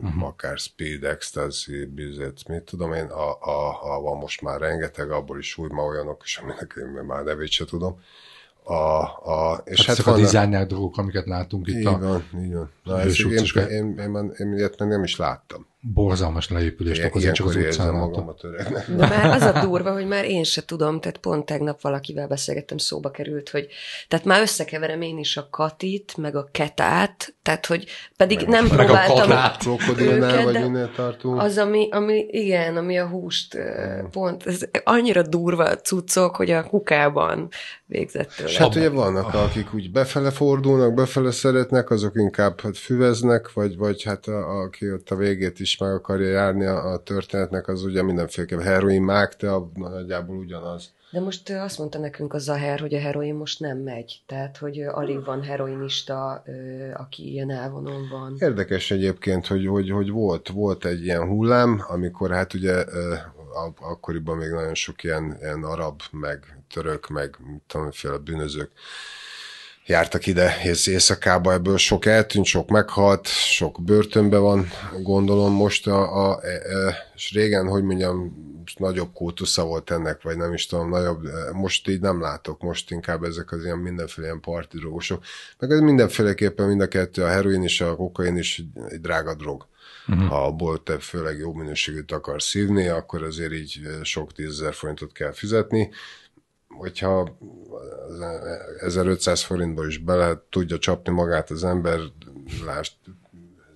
S1: uh-huh. akár Speed, Ecstasy, Bizet, mit tudom én, a, a, a, van most már rengeteg, abból is új ma olyanok is, aminek én már nevét se tudom. A, a, és hát, hát van a dolgok, amiket látunk itt. a... igen. így van. én, én, én, én, én, én, én, én nem is láttam borzalmas leépülést okoz, csak az utcán magamat De Na már az a durva,
S2: hogy már én se tudom, tehát pont tegnap valakivel beszélgettem, szóba került, hogy tehát már összekeverem én is a katit, meg a ketát, tehát hogy pedig meg nem próbáltam meg próbáltam a őket, vagy
S1: de tartunk. az,
S2: ami, ami, igen, ami a húst mm. pont, ez annyira durva cuccok, hogy a kukában végzett tőle. Hát ugye
S1: vannak, akik úgy befele fordulnak, befele szeretnek, azok inkább hát füveznek, vagy, vagy hát a, aki ott a végét is meg akarja járni a, a történetnek, az ugye mindenféleképpen heroin de nagyjából ugyanaz.
S2: De most azt mondta nekünk az a her, hogy a heroin most nem megy. Tehát, hogy alig van heroinista, aki ilyen elvonon van.
S1: Érdekes egyébként, hogy, hogy, hogy volt, volt egy ilyen hullám, amikor hát ugye akkoriban még nagyon sok ilyen, ilyen arab, meg török, meg tanulféle bűnözők jártak ide és éjszakába, ebből sok eltűnt, sok meghalt, sok börtönbe van, gondolom most, a, a, e, e, és régen, hogy mondjam, nagyobb kultusza volt ennek, vagy nem is tudom, nagyobb, e, most így nem látok, most inkább ezek az ilyen mindenféle ilyen parti drogosok. Meg ez mindenféleképpen mind a kettő, a heroin és a kokain is egy drága drog. Uh-huh. Ha abból te főleg jó minőségűt akarsz szívni, akkor azért így sok tízezer forintot kell fizetni hogyha 1500 forintból is bele tudja csapni magát az ember, lást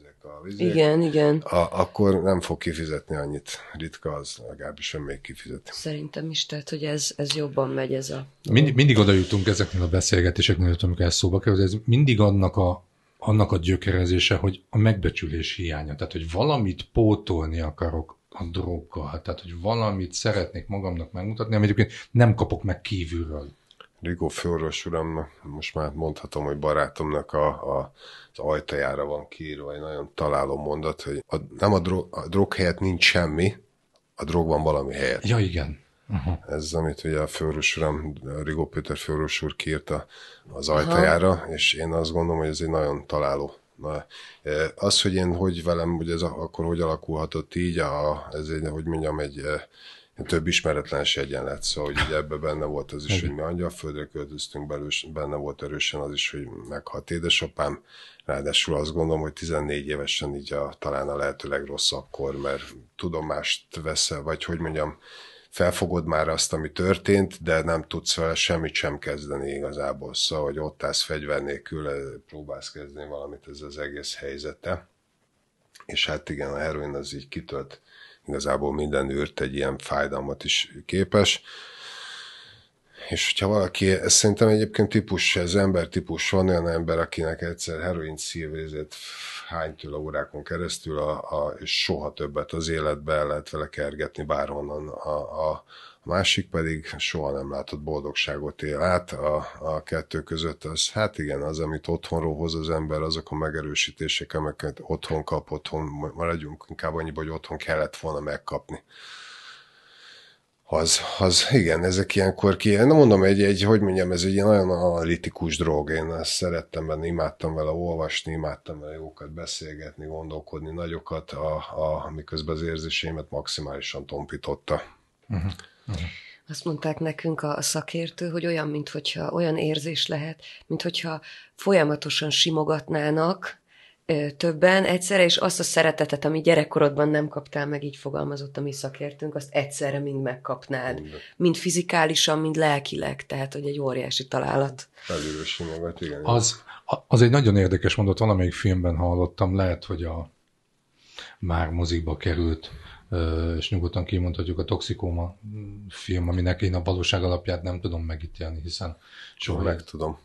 S2: ezek a vizék, igen, igen.
S1: A, akkor nem fog kifizetni annyit. Ritka az, legalábbis sem még kifizet.
S2: Szerintem is, tehát hogy ez, ez jobban megy ez a...
S3: Mind, mindig oda jutunk ezeknél a beszélgetéseknél, amikor ez szóba kerül, ez mindig annak a, annak a gyökerezése, hogy a megbecsülés hiánya. Tehát, hogy valamit pótolni akarok a drogkal. Tehát, hogy valamit szeretnék
S1: magamnak megmutatni, amit egyébként nem kapok meg kívülről. Rigó Főorvos uram, most már mondhatom, hogy barátomnak a, a, az ajtajára van kiírva egy nagyon találó mondat, hogy a, nem a, drog, a drog helyett nincs semmi, a drog van valami helyett. Ja, igen. Uh-huh. Ez, amit ugye a főorvos uram, Rigó Péter főorvos úr kiírta az ajtajára, uh-huh. és én azt gondolom, hogy ez egy nagyon találó Na, e, az, hogy én hogy velem, hogy ez akkor hogy alakulhatott így, a, ez egy, hogy mondjam, egy e, több ismeretlen egyen lett, szóval hogy ebbe benne volt az is, hogy mi angyalföldre költöztünk, belős, benne volt erősen az is, hogy meghalt édesapám, ráadásul azt gondolom, hogy 14 évesen így a, talán a lehető legrosszabb kor, mert tudomást veszel, vagy hogy mondjam, felfogod már azt, ami történt, de nem tudsz vele semmit sem kezdeni igazából, szóval, hogy ott állsz fegyver nélkül, eh, próbálsz kezdeni valamit ez az egész helyzete. És hát igen, a heroin az így kitölt igazából minden űrt egy ilyen fájdalmat is képes. És hogyha valaki, ez szerintem egyébként típus, ez ember típus, van olyan ember, akinek egyszer heroin szívézett hánytől a órákon keresztül, a, a, és soha többet az életbe el lehet vele kergetni bárhonnan. A, a, a másik pedig soha nem látott boldogságot él át a, a kettő között. Az, hát igen, az, amit otthonról hoz az ember, azok a megerősítések, amiket otthon kap, otthon maradjunk, inkább annyiba, hogy otthon kellett volna megkapni. Az, az, igen, ezek ilyenkor ki, nem mondom, egy, egy, hogy mondjam, ez egy ilyen nagyon analitikus drog, én ezt szerettem benne, imádtam vele olvasni, imádtam vele jókat beszélgetni, gondolkodni nagyokat, a, a, miközben az érzéseimet maximálisan tompította. Uh-huh.
S2: Uh-huh. Azt mondták nekünk a szakértő, hogy olyan, mint hogyha olyan érzés lehet, mint hogyha folyamatosan simogatnának, többen egyszerre, és azt a szeretetet, ami gyerekkorodban nem kaptál meg, így fogalmazott a mi szakértünk, azt egyszerre mind megkapnád. Mind fizikálisan, mind lelkileg, tehát hogy egy óriási találat.
S1: Felülősi magad, igen.
S3: Az, az egy nagyon érdekes mondat, valamelyik filmben hallottam, lehet, hogy a már mozikba került, és nyugodtan kimondhatjuk a Toxikóma film, aminek én a valóság alapját nem tudom megítélni, hiszen soha... Meg tudom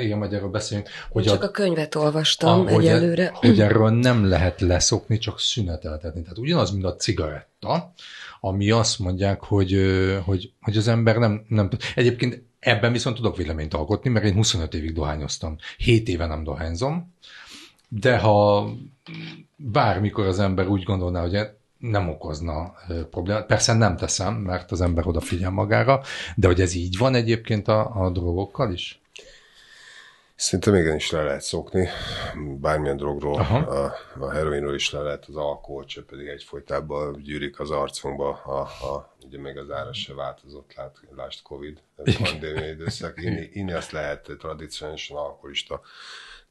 S3: igen, majd erről beszélünk. Hogy csak a, a
S2: könyvet olvastam hogy e- egyelőre. E, hogy
S3: erről nem lehet leszokni, csak szüneteltetni. Tehát ugyanaz, mint a cigaretta, ami azt mondják, hogy, hogy, hogy az ember nem, nem tud. Egyébként ebben viszont tudok véleményt alkotni, mert én 25 évig dohányoztam. 7 éve nem dohányzom, de ha bármikor az ember úgy gondolná, hogy e- nem okozna problémát. Persze nem teszem, mert az ember odafigyel magára, de hogy ez így van egyébként a, a drogokkal is?
S1: Szerintem igenis le lehet szokni, bármilyen drogról, Aha. a, a heroinról is le lehet, az alkoholcső pedig egyfolytában gyűrik az arcunkba, a, a, ugye még az ára se változott, lát, lásd Covid, pandémia időszak, inni, inni azt lehet, tradicionálisan alkoholista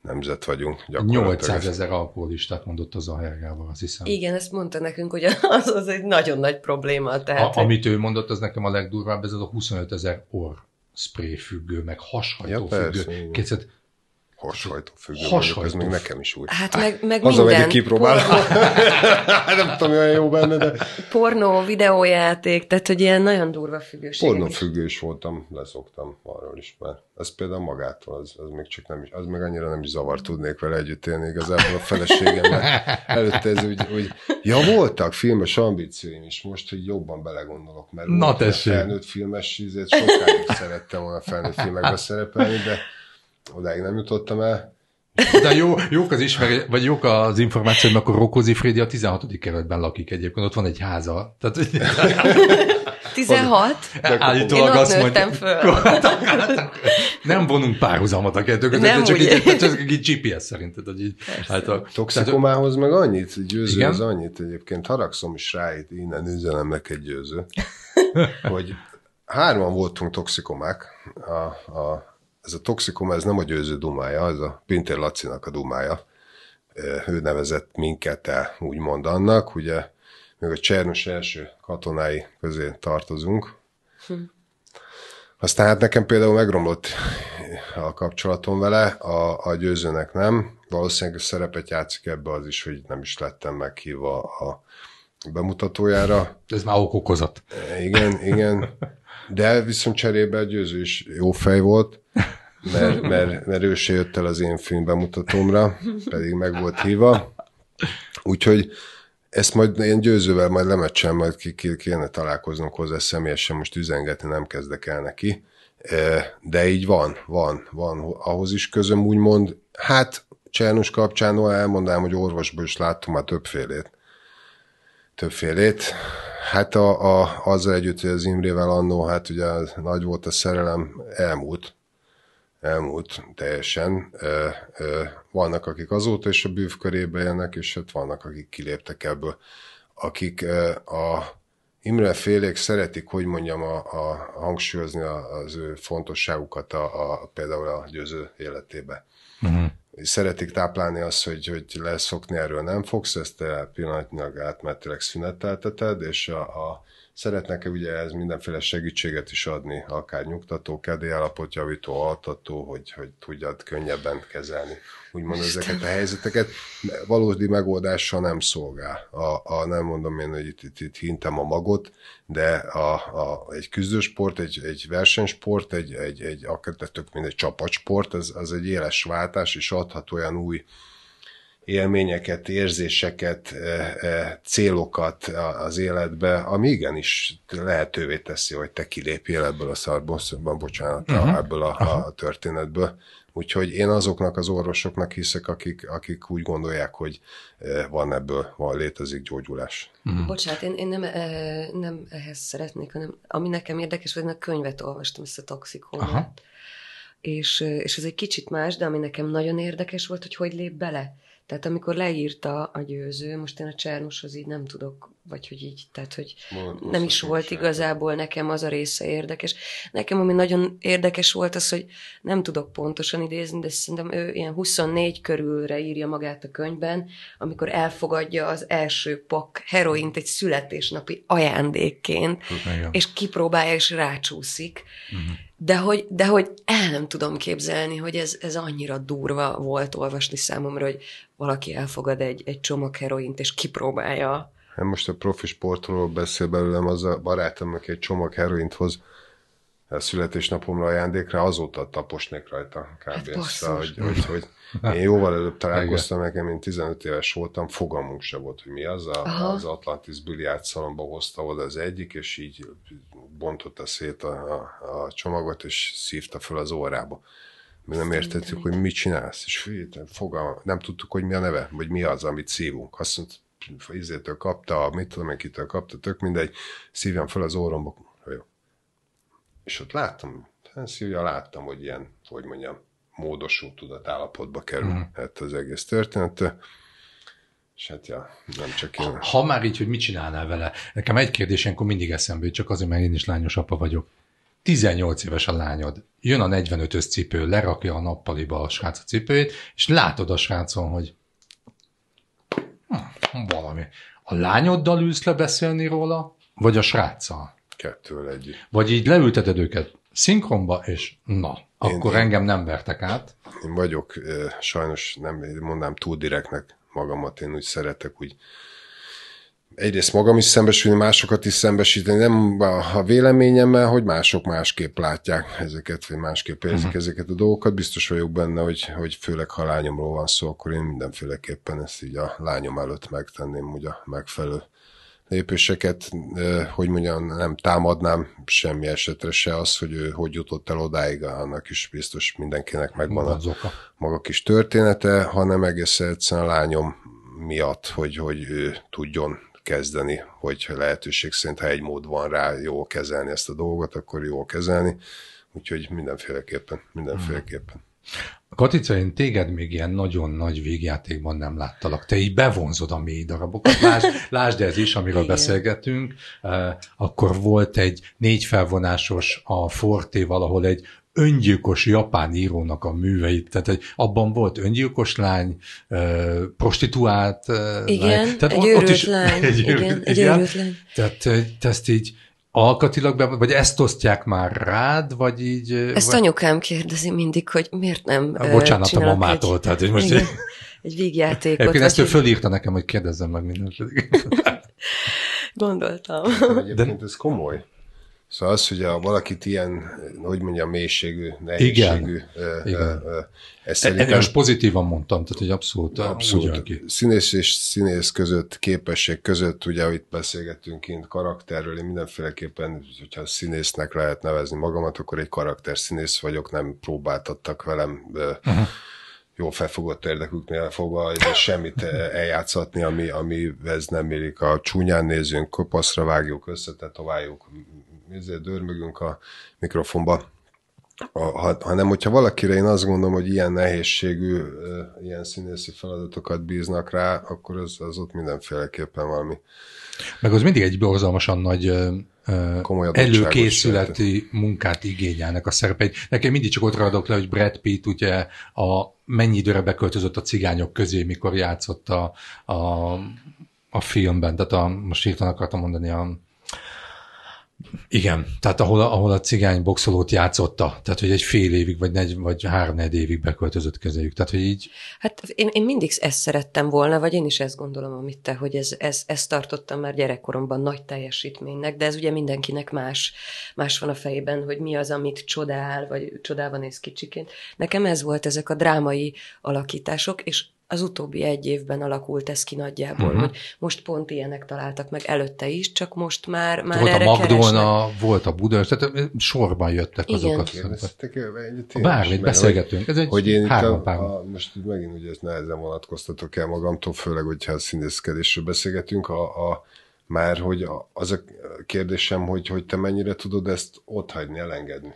S1: nemzet vagyunk. 800 ezer
S3: alkoholistát mondott az a Hergával, azt hiszem.
S2: Igen, ezt mondta nekünk, hogy az, az egy nagyon nagy probléma. Tehát... A, amit
S3: ő mondott, az nekem a legdurvább, ez az a 25 ezer orr spray függő, meg hashajtó ja, függő.
S1: Kétszert, hasajtófüggő Hasajtó. ez még nekem is úgy. Hát meg, meg Haza minden. Megyek, nem tudom, olyan jó benne, de...
S2: Pornó, videójáték, tehát hogy ilyen nagyon durva függőség.
S1: függő is voltam, leszoktam arról is mert Ez például magától, az, az még csak nem is, az meg annyira nem is zavar tudnék vele együtt élni igazából a feleségemmel. előtte ez úgy, úgy, ja voltak filmes ambícióim is, most, hogy jobban belegondolok, mert Na, a felnőtt filmes ízét sokáig szerettem volna felnőtt filmekbe szerepelni, de odáig nem jutottam el.
S3: De jó, jók az ismeri, vagy jók az információ, információim, akkor Rokozi Frédi a 16. kerületben lakik egyébként, ott van egy háza. Tehát,
S2: 16? Állítólag azt mondja. Föl.
S3: nem vonunk párhuzamat a kettő között, nem csak, ugye. így, GPS szerint. Hát Toxikomához
S1: meg annyit, győző igen? az annyit egyébként, haragszom is rá, itt innen üzenem egy győző, hogy hárman voltunk toxikomák a, a ez a toxikum, ez nem a győző dumája, ez a Pintér Lacinak a dumája. Ő nevezett minket el, úgymond annak, ugye még a Csernus első katonái közé tartozunk. Hm. Aztán hát nekem például megromlott a kapcsolatom vele, a, a győzőnek nem. Valószínűleg a szerepet játszik ebbe az is, hogy nem is lettem meghívva a bemutatójára. Ez már okokozat. Igen, igen. De viszont cserébe győző is jó fej volt, mert, mert, mert ő se jött el az én film bemutatómra, pedig meg volt hívva. Úgyhogy ezt majd én győzővel majd lemeccsen, majd ki, ki kéne találkoznunk hozzá személyesen, most üzengetni nem kezdek el neki. E, de így van, van, van. Ahhoz is közöm úgymond, hát Csernus kapcsán elmondám, hogy orvosból is láttam már többfélét. Többfélét, Hát a, a, azzal együtt, hogy az Imrével annó, hát ugye nagy volt a szerelem, elmúlt, elmúlt teljesen. Ö, ö, vannak, akik azóta is a bűv körébe élnek, és ott hát vannak, akik kiléptek ebből. Akik ö, a Imre félék szeretik, hogy mondjam, a, a hangsúlyozni az ő fontosságukat a, a, például a győző életébe. Uh-huh szeretik táplálni azt, hogy, hogy leszokni erről nem fogsz, ezt te pillanatnyilag átmenetileg szünetelteted, és a, a szeretnek -e ugye ez mindenféle segítséget is adni, akár nyugtató, kedélyállapotjavító, altató, hogy, hogy tudjad könnyebben kezelni úgymond ezeket a helyzeteket, valódi megoldással nem szolgál. A, a nem mondom én, hogy itt, itt, itt hintem a magot, de a, a, egy küzdősport, egy, egy versenysport, egy, egy, egy akár tök mindegy csapatsport, az, az egy éles váltás, és adhat olyan új élményeket, érzéseket, e, e, célokat az életbe, ami igenis lehetővé teszi, hogy te kilépjél ebből a szarból, bocsánat, uh-huh. ebből a, a történetből. Úgyhogy én azoknak az orvosoknak hiszek, akik, akik úgy gondolják, hogy eh, van ebből, van létezik gyógyulás. Mm.
S2: Bocsánat, én, én nem, eh, nem ehhez szeretnék, hanem ami nekem érdekes, hogy a könyvet olvastam, ezt a toxikónát. És, eh, és ez egy kicsit más, de ami nekem nagyon érdekes volt, hogy hogy lép bele. Tehát amikor leírta a győző, most én a Csernushoz így nem tudok vagy hogy így, tehát hogy Mond, nem is volt sem igazából nekem az a része érdekes. Nekem ami nagyon érdekes volt az, hogy nem tudok pontosan idézni, de szerintem ő ilyen 24 körülre írja magát a könyvben, amikor elfogadja az első pak heroint egy születésnapi ajándékként, Igen. és kipróbálja, és rácsúszik. Uh-huh. De hogy, de hogy el nem tudom képzelni, hogy ez, ez annyira durva volt olvasni számomra, hogy valaki elfogad egy, egy csomag heroint, és kipróbálja
S1: Hát most a profi sportról beszél belőlem, az a barátom, aki egy csomag heroint hoz a születésnapomra ajándékra, azóta taposnék rajta kb. Hát szóval, hogy, hogy, hogy én jóval előbb találkoztam nekem, én 15 éves voltam, fogalmunk se volt, hogy mi az. A, az Atlantis biliárd szalomba hozta oda az egyik, és így bontotta szét a, a, a csomagot, és szívta föl az órába. Mi nem értettük, hogy mit csinálsz, és fogalma, nem tudtuk, hogy mi a neve, vagy mi az, amit szívunk. Azt mondta, izétől kapta, mit tudom én kitől kapta, tök mindegy, szívjam fel az orromba. Jó. És ott láttam, hát szívja, láttam, hogy ilyen, hogy mondjam, módosult tudatállapotba kerül mm. hát az egész történet. És hát
S3: ja, nem csak én. Ha, ha már így, hogy mit csinálnál vele? Nekem egy kérdés akkor mindig eszembe csak azért, mert én is lányos apa vagyok. 18 éves a lányod, jön a 45-ös cipő, lerakja a nappaliba a srác a cipőjét, és látod a srácon, hogy valami. A lányoddal ülsz le beszélni róla, vagy a sráccal? Kettő
S1: együtt. Vagy így leülteted őket szinkronba, és na, én, akkor én, engem nem vertek át. Én vagyok, sajnos nem mondanám túl direktnek magamat, én úgy szeretek úgy egyrészt magam is szembesülni, másokat is szembesíteni, nem a véleményemmel, hogy mások másképp látják ezeket, vagy másképp érzik uh-huh. ezeket a dolgokat. Biztos vagyok benne, hogy, hogy főleg ha lányomról van szó, akkor én mindenféleképpen ezt így a lányom előtt megtenném, hogy a megfelelő lépéseket, hogy mondjam, nem támadnám semmi esetre se az, hogy ő hogy jutott el odáig, annak is biztos mindenkinek megvan a maga kis története, hanem egész egyszerűen a lányom miatt, hogy, hogy ő tudjon kezdeni, hogy lehetőség szerint, ha egy mód van rá jól kezelni ezt a dolgot, akkor jól kezelni. Úgyhogy mindenféleképpen, mindenféleképpen. Hmm.
S3: Katica, én téged még ilyen nagyon nagy végjátékban nem láttalak. Te így bevonzod a mély darabokat. Lásd, lásd ez is, amiről Igen. beszélgetünk. Eh, akkor volt egy négy felvonásos a Forté valahol egy öngyilkos japán írónak a műveit, tehát egy, abban volt öngyilkos lány, prostituált igen, lány. Tehát egy ott, is, lány. Egy igen, őrült, egy igen. lány. Tehát te ezt így alkatilag, be, vagy ezt osztják már rád, vagy így... Ezt vagy...
S2: anyukám kérdezi mindig, hogy miért nem a, Bocsánat a mamától, egy... tehát hogy most... Igen. Így... Egy vígjátékot. Egyébként ezt ő
S3: fölírta nekem, hogy kérdezzem
S1: meg mindent.
S2: Gondoltam. De De
S1: ez komoly. Szóval az, hogy a, valakit ilyen, hogy mondjam, mélységű, nehézségű, igen, ö, igen. Ö, ez e-, szerintem... E, most pozitívan mondtam, tehát egy abszolút, abszolút ugyanki. Színész és színész között, képesség között, ugye itt beszélgettünk kint karakterről, én mindenféleképpen, hogyha színésznek lehet nevezni magamat, akkor egy karakter színész vagyok, nem próbáltattak velem uh-huh jó felfogott érdeküknél fogva, de semmit eljátszatni, ami, ami ez nem érik. A csúnyán nézünk, kopaszra vágjuk, összetetováljuk, dörmögünk a mikrofonba. Ha, hanem hogyha valakire én azt gondolom, hogy ilyen nehézségű, ilyen színészi feladatokat bíznak rá, akkor az, az ott mindenféleképpen valami.
S3: Meg az mindig egy borzalmasan nagy előkészületi szerint. munkát igényelnek a szerepei. Nekem mindig csak ott ragadok le, hogy Brad Pitt ugye a mennyi időre beköltözött a cigányok közé, mikor játszott a, a, a filmben. Tehát a, most írtan akartam mondani a igen, tehát ahol, ahol a cigány boxolót játszotta, tehát hogy egy fél évig, vagy negy, vagy három évig beköltözött közéjük, tehát hogy így...
S2: Hát én, én mindig ezt szerettem volna, vagy én is ezt gondolom, amit te, hogy ez, ez, ezt tartottam már gyerekkoromban nagy teljesítménynek, de ez ugye mindenkinek más, más van a fejében, hogy mi az, amit csodál, vagy csodában néz kicsiként. Nekem ez volt ezek a drámai alakítások, és az utóbbi egy évben alakult ez ki nagyjából, uh-huh. hogy most pont ilyenek találtak meg előtte is, csak most már, már volt erre a Magdolna,
S3: keresnek. volt a Buda, tehát sorban jöttek Igen. azok a Bármit beszélgetünk, ez egy hogy én három itt a,
S1: a, most megint ugye ezt nehezen vonatkoztatok el magamtól, főleg, hogyha színészkedésről beszélgetünk, a, a már hogy a, az a kérdésem, hogy, hogy te mennyire tudod ezt otthagyni, elengedni.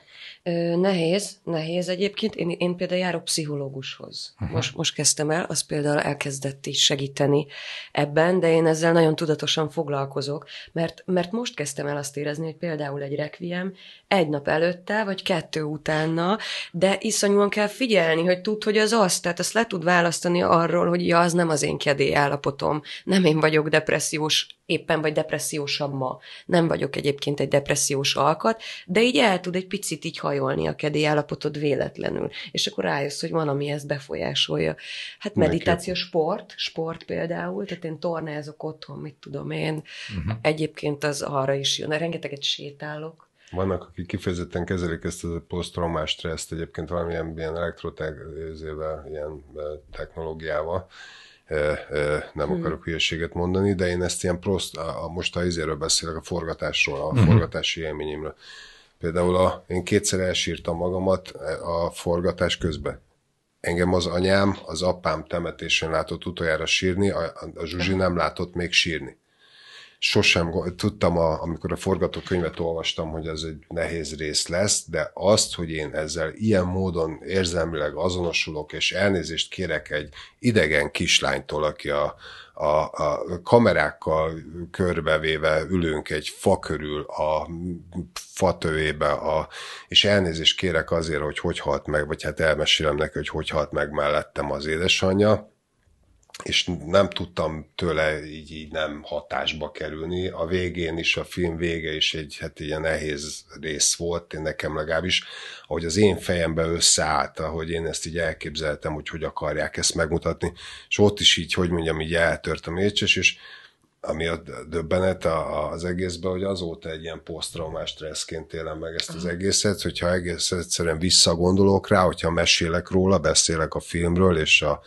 S2: Nehéz, nehéz egyébként. Én, én például járok pszichológushoz. Uh-huh. Most, most kezdtem el, az például elkezdett is segíteni ebben, de én ezzel nagyon tudatosan foglalkozok, mert, mert most kezdtem el azt érezni, hogy például egy rekviem egy nap előtte, vagy kettő utána, de iszonyúan kell figyelni, hogy tud, hogy az az, tehát azt le tud választani arról, hogy ja, az nem az én kedély állapotom, nem én vagyok depressziós éppen, vagy depressziósabb ma. Nem vagyok egyébként egy depressziós alkat, de így el tud egy picit így hajtani hajolni a kedély állapotod véletlenül, és akkor rájössz, hogy van, ami ezt befolyásolja. Hát meditáció, sport, sport például, tehát én tornázok otthon, mit tudom én, uh-huh. egyébként az arra is jön, rengeteget sétálok,
S1: vannak, akik kifejezetten kezelik ezt a posztraumás stresszt egyébként valamilyen ilyen elektrotegzével, ilyen technológiával. Nem hmm. akarok hülyeséget mondani, de én ezt ilyen prost, a, a, most a izéről beszélek, a forgatásról, a hmm. forgatási élményemről. Például a, én kétszer elsírtam magamat e, a forgatás közben. Engem az anyám, az apám temetésen látott utoljára sírni, a, a Zsuzsi nem látott még sírni. Sosem tudtam, a, amikor a forgatókönyvet olvastam, hogy ez egy nehéz rész lesz, de azt, hogy én ezzel ilyen módon érzelmileg azonosulok, és elnézést kérek egy idegen kislánytól, aki a, a, a kamerákkal körbevéve ülünk egy fa körül a fatövébe, a, és elnézést kérek azért, hogy hogy halt meg, vagy hát elmesélem neki, hogy hogy halt meg mellettem az édesanyja, és nem tudtam tőle így, így nem hatásba kerülni. A végén is, a film vége is egy hát ilyen nehéz rész volt, én nekem legalábbis, ahogy az én fejembe összeállt, ahogy én ezt így elképzeltem, hogy hogy akarják ezt megmutatni, és ott is így, hogy mondjam, így eltört a mécses, és ami a döbbenet az egészben, hogy azóta egy ilyen posztraumás stresszként élem meg ezt az egészet, hogyha egész egyszerűen visszagondolok rá, hogyha mesélek róla, beszélek a filmről, és a,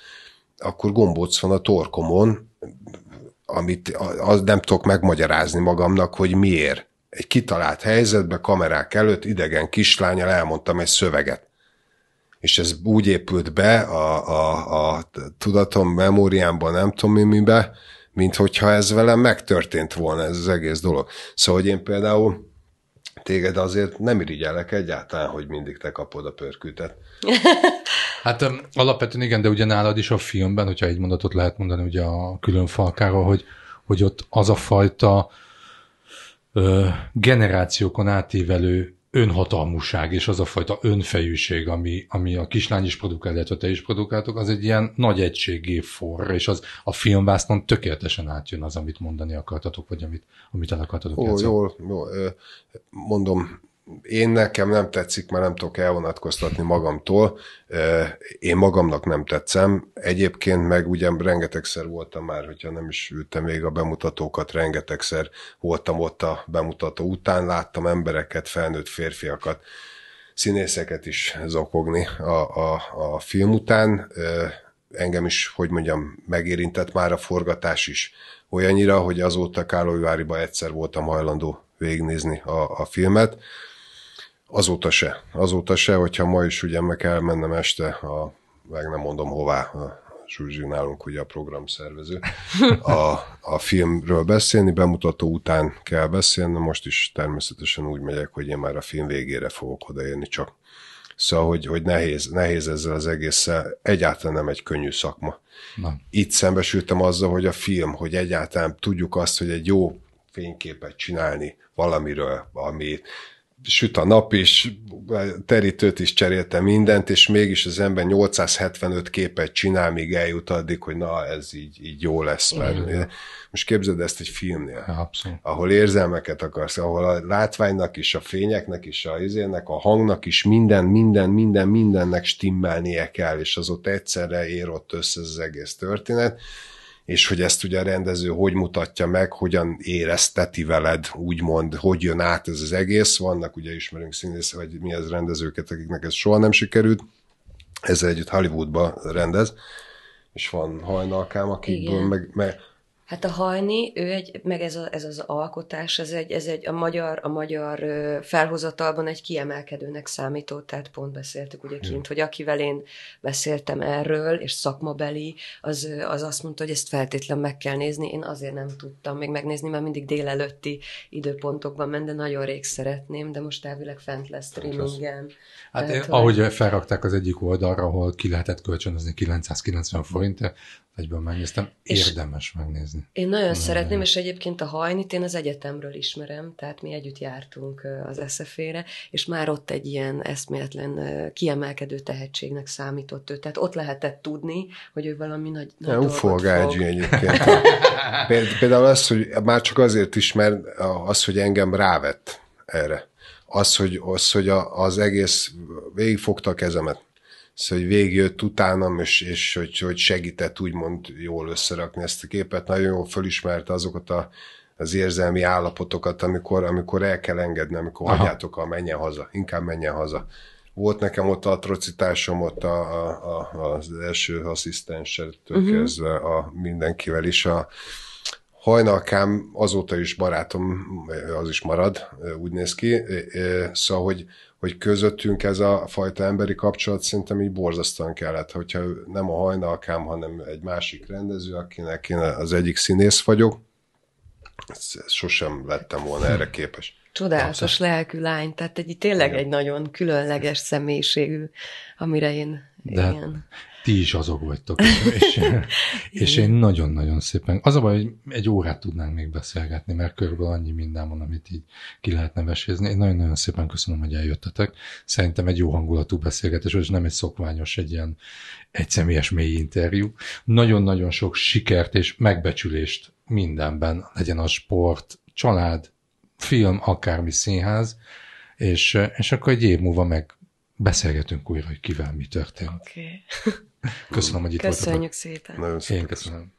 S1: akkor gombóc van a torkomon, amit az nem tudok megmagyarázni magamnak, hogy miért. Egy kitalált helyzetbe, kamerák előtt idegen kislányal elmondtam egy szöveget. És ez úgy épült be a, a, a tudatom, memóriámban, nem tudom mi, mibe, mint hogyha ez velem megtörtént volna ez az egész dolog. Szóval, hogy én például téged azért nem irigyelek egyáltalán, hogy mindig te kapod a pörkütet. Hát
S3: um, alapvetően igen, de ugye nálad is a filmben, hogyha egy mondatot lehet mondani ugye a külön falkáról, hogy, hogy ott az a fajta ö, generációkon átívelő önhatalmúság és az a fajta önfejűség, ami, ami a kislány is produkál, illetve te is produkáltok, az egy ilyen nagy egységé forr, és az a filmvásznon tökéletesen átjön az, amit mondani akartatok, vagy amit, amit el akartatok Ó, jól, jól,
S1: mondom, én nekem nem tetszik, mert nem tudok elvonatkoztatni magamtól. Én magamnak nem tetszem. Egyébként meg ugye rengetegszer voltam már, hogyha nem is ültem még a bemutatókat, rengetegszer voltam ott a bemutató után, láttam embereket, felnőtt férfiakat, színészeket is zokogni a, a, a film után. Engem is, hogy mondjam, megérintett már a forgatás is. Olyannyira, hogy azóta Kálóváriba egyszer voltam hajlandó végignézni a, a filmet. Azóta se. Azóta se, hogyha ma is ugye meg kell mennem este, a, meg nem mondom hová, a Zsuzsi nálunk ugye a programszervező, a, a filmről beszélni, bemutató után kell beszélni, most is természetesen úgy megyek, hogy én már a film végére fogok odaérni csak. Szóval, hogy, hogy nehéz, nehéz ezzel az egésszel, egyáltalán nem egy könnyű szakma. Na. Itt szembesültem azzal, hogy a film, hogy egyáltalán tudjuk azt, hogy egy jó fényképet csinálni valamiről, ami süt a nap is, terítőt is cserélte mindent, és mégis az ember 875 képet csinál, míg eljut addig, hogy na, ez így, így jó lesz. Mert mm. most képzeld ezt egy filmnél, Abszolút. ahol érzelmeket akarsz, ahol a látványnak is, a fényeknek is, a izének, a hangnak is minden, minden, minden, mindennek stimmelnie kell, és az ott egyszerre ér ott össze az egész történet, és hogy ezt ugye a rendező hogy mutatja meg, hogyan érezteti veled, úgymond, hogy jön át ez az egész. Vannak ugye ismerünk színész, vagy mi az rendezőket, akiknek ez soha nem sikerült. Ezzel együtt Hollywoodba rendez, és van hajnalkám, akikből meg, meg
S2: Hát a hajni, ő egy, meg ez, a, ez az alkotás, ez egy, ez egy a magyar, a magyar felhozatalban egy kiemelkedőnek számító, tehát pont beszéltük ugye kint, hogy akivel én beszéltem erről, és szakmabeli, az, az azt mondta, hogy ezt feltétlen meg kell nézni, én azért nem tudtam még megnézni, mert mindig délelőtti időpontokban ment, de nagyon rég szeretném, de most elvileg fent lesz hát, streamingen. Hát Tehát, ahogy hogy...
S3: felrakták az egyik oldalra, ahol ki lehetett kölcsönözni 990 forint, egyből megnéztem, érdemes megnézni. Én nagyon Na, szeretném,
S2: és egyébként a hajnit én az egyetemről ismerem, tehát mi együtt jártunk az eszefére, és már ott egy ilyen eszméletlen, kiemelkedő tehetségnek számított ő. Tehát ott lehetett tudni, hogy ő valami nagy, nagy ja, fog. egyébként.
S1: Például az, hogy már csak azért is, mert az, hogy engem rávett erre az, hogy, az, hogy a, az egész végigfogta a kezemet. Szóval, hogy végigjött utánam, és, és hogy, hogy segített úgymond jól összerakni ezt a képet. Nagyon jól fölismerte azokat a, az érzelmi állapotokat, amikor, amikor el kell engedni, amikor Aha. hagyjátok, a menjen haza, inkább menjen haza. Volt nekem ott atrocitásom, ott a, a, a, az első asszisztenstől uh-huh. Mhm. kezdve a mindenkivel is a, Hajnalkám azóta is barátom, az is marad, úgy néz ki. E, e, szóval, hogy, hogy közöttünk ez a fajta emberi kapcsolat szerintem így borzasztóan kellett, hogyha nem a hajnalkám, hanem egy másik rendező, akinek én az egyik színész vagyok, sosem lettem volna erre hm. képes.
S2: Csodálatos Abszett. lelkű lány, tehát egy, tényleg Igen. egy nagyon különleges személyiségű, amire én de, hát igen
S3: ti is azok vagytok. És, és én nagyon-nagyon szépen, az a baj, hogy egy órát tudnánk még beszélgetni, mert körülbelül annyi minden van, amit így ki lehetne vesézni. Én nagyon-nagyon szépen köszönöm, hogy eljöttetek. Szerintem egy jó hangulatú beszélgetés, és nem egy szokványos, egy ilyen egyszemélyes mély interjú. Nagyon-nagyon sok sikert és megbecsülést mindenben, legyen a sport, család, film, akármi színház, és, és akkor egy év múlva meg beszélgetünk újra, hogy kivel mi történt. Okay. Köszönöm, hogy itt Köszönjük voltatok. szépen. Nagyon szépen. Én köszönöm.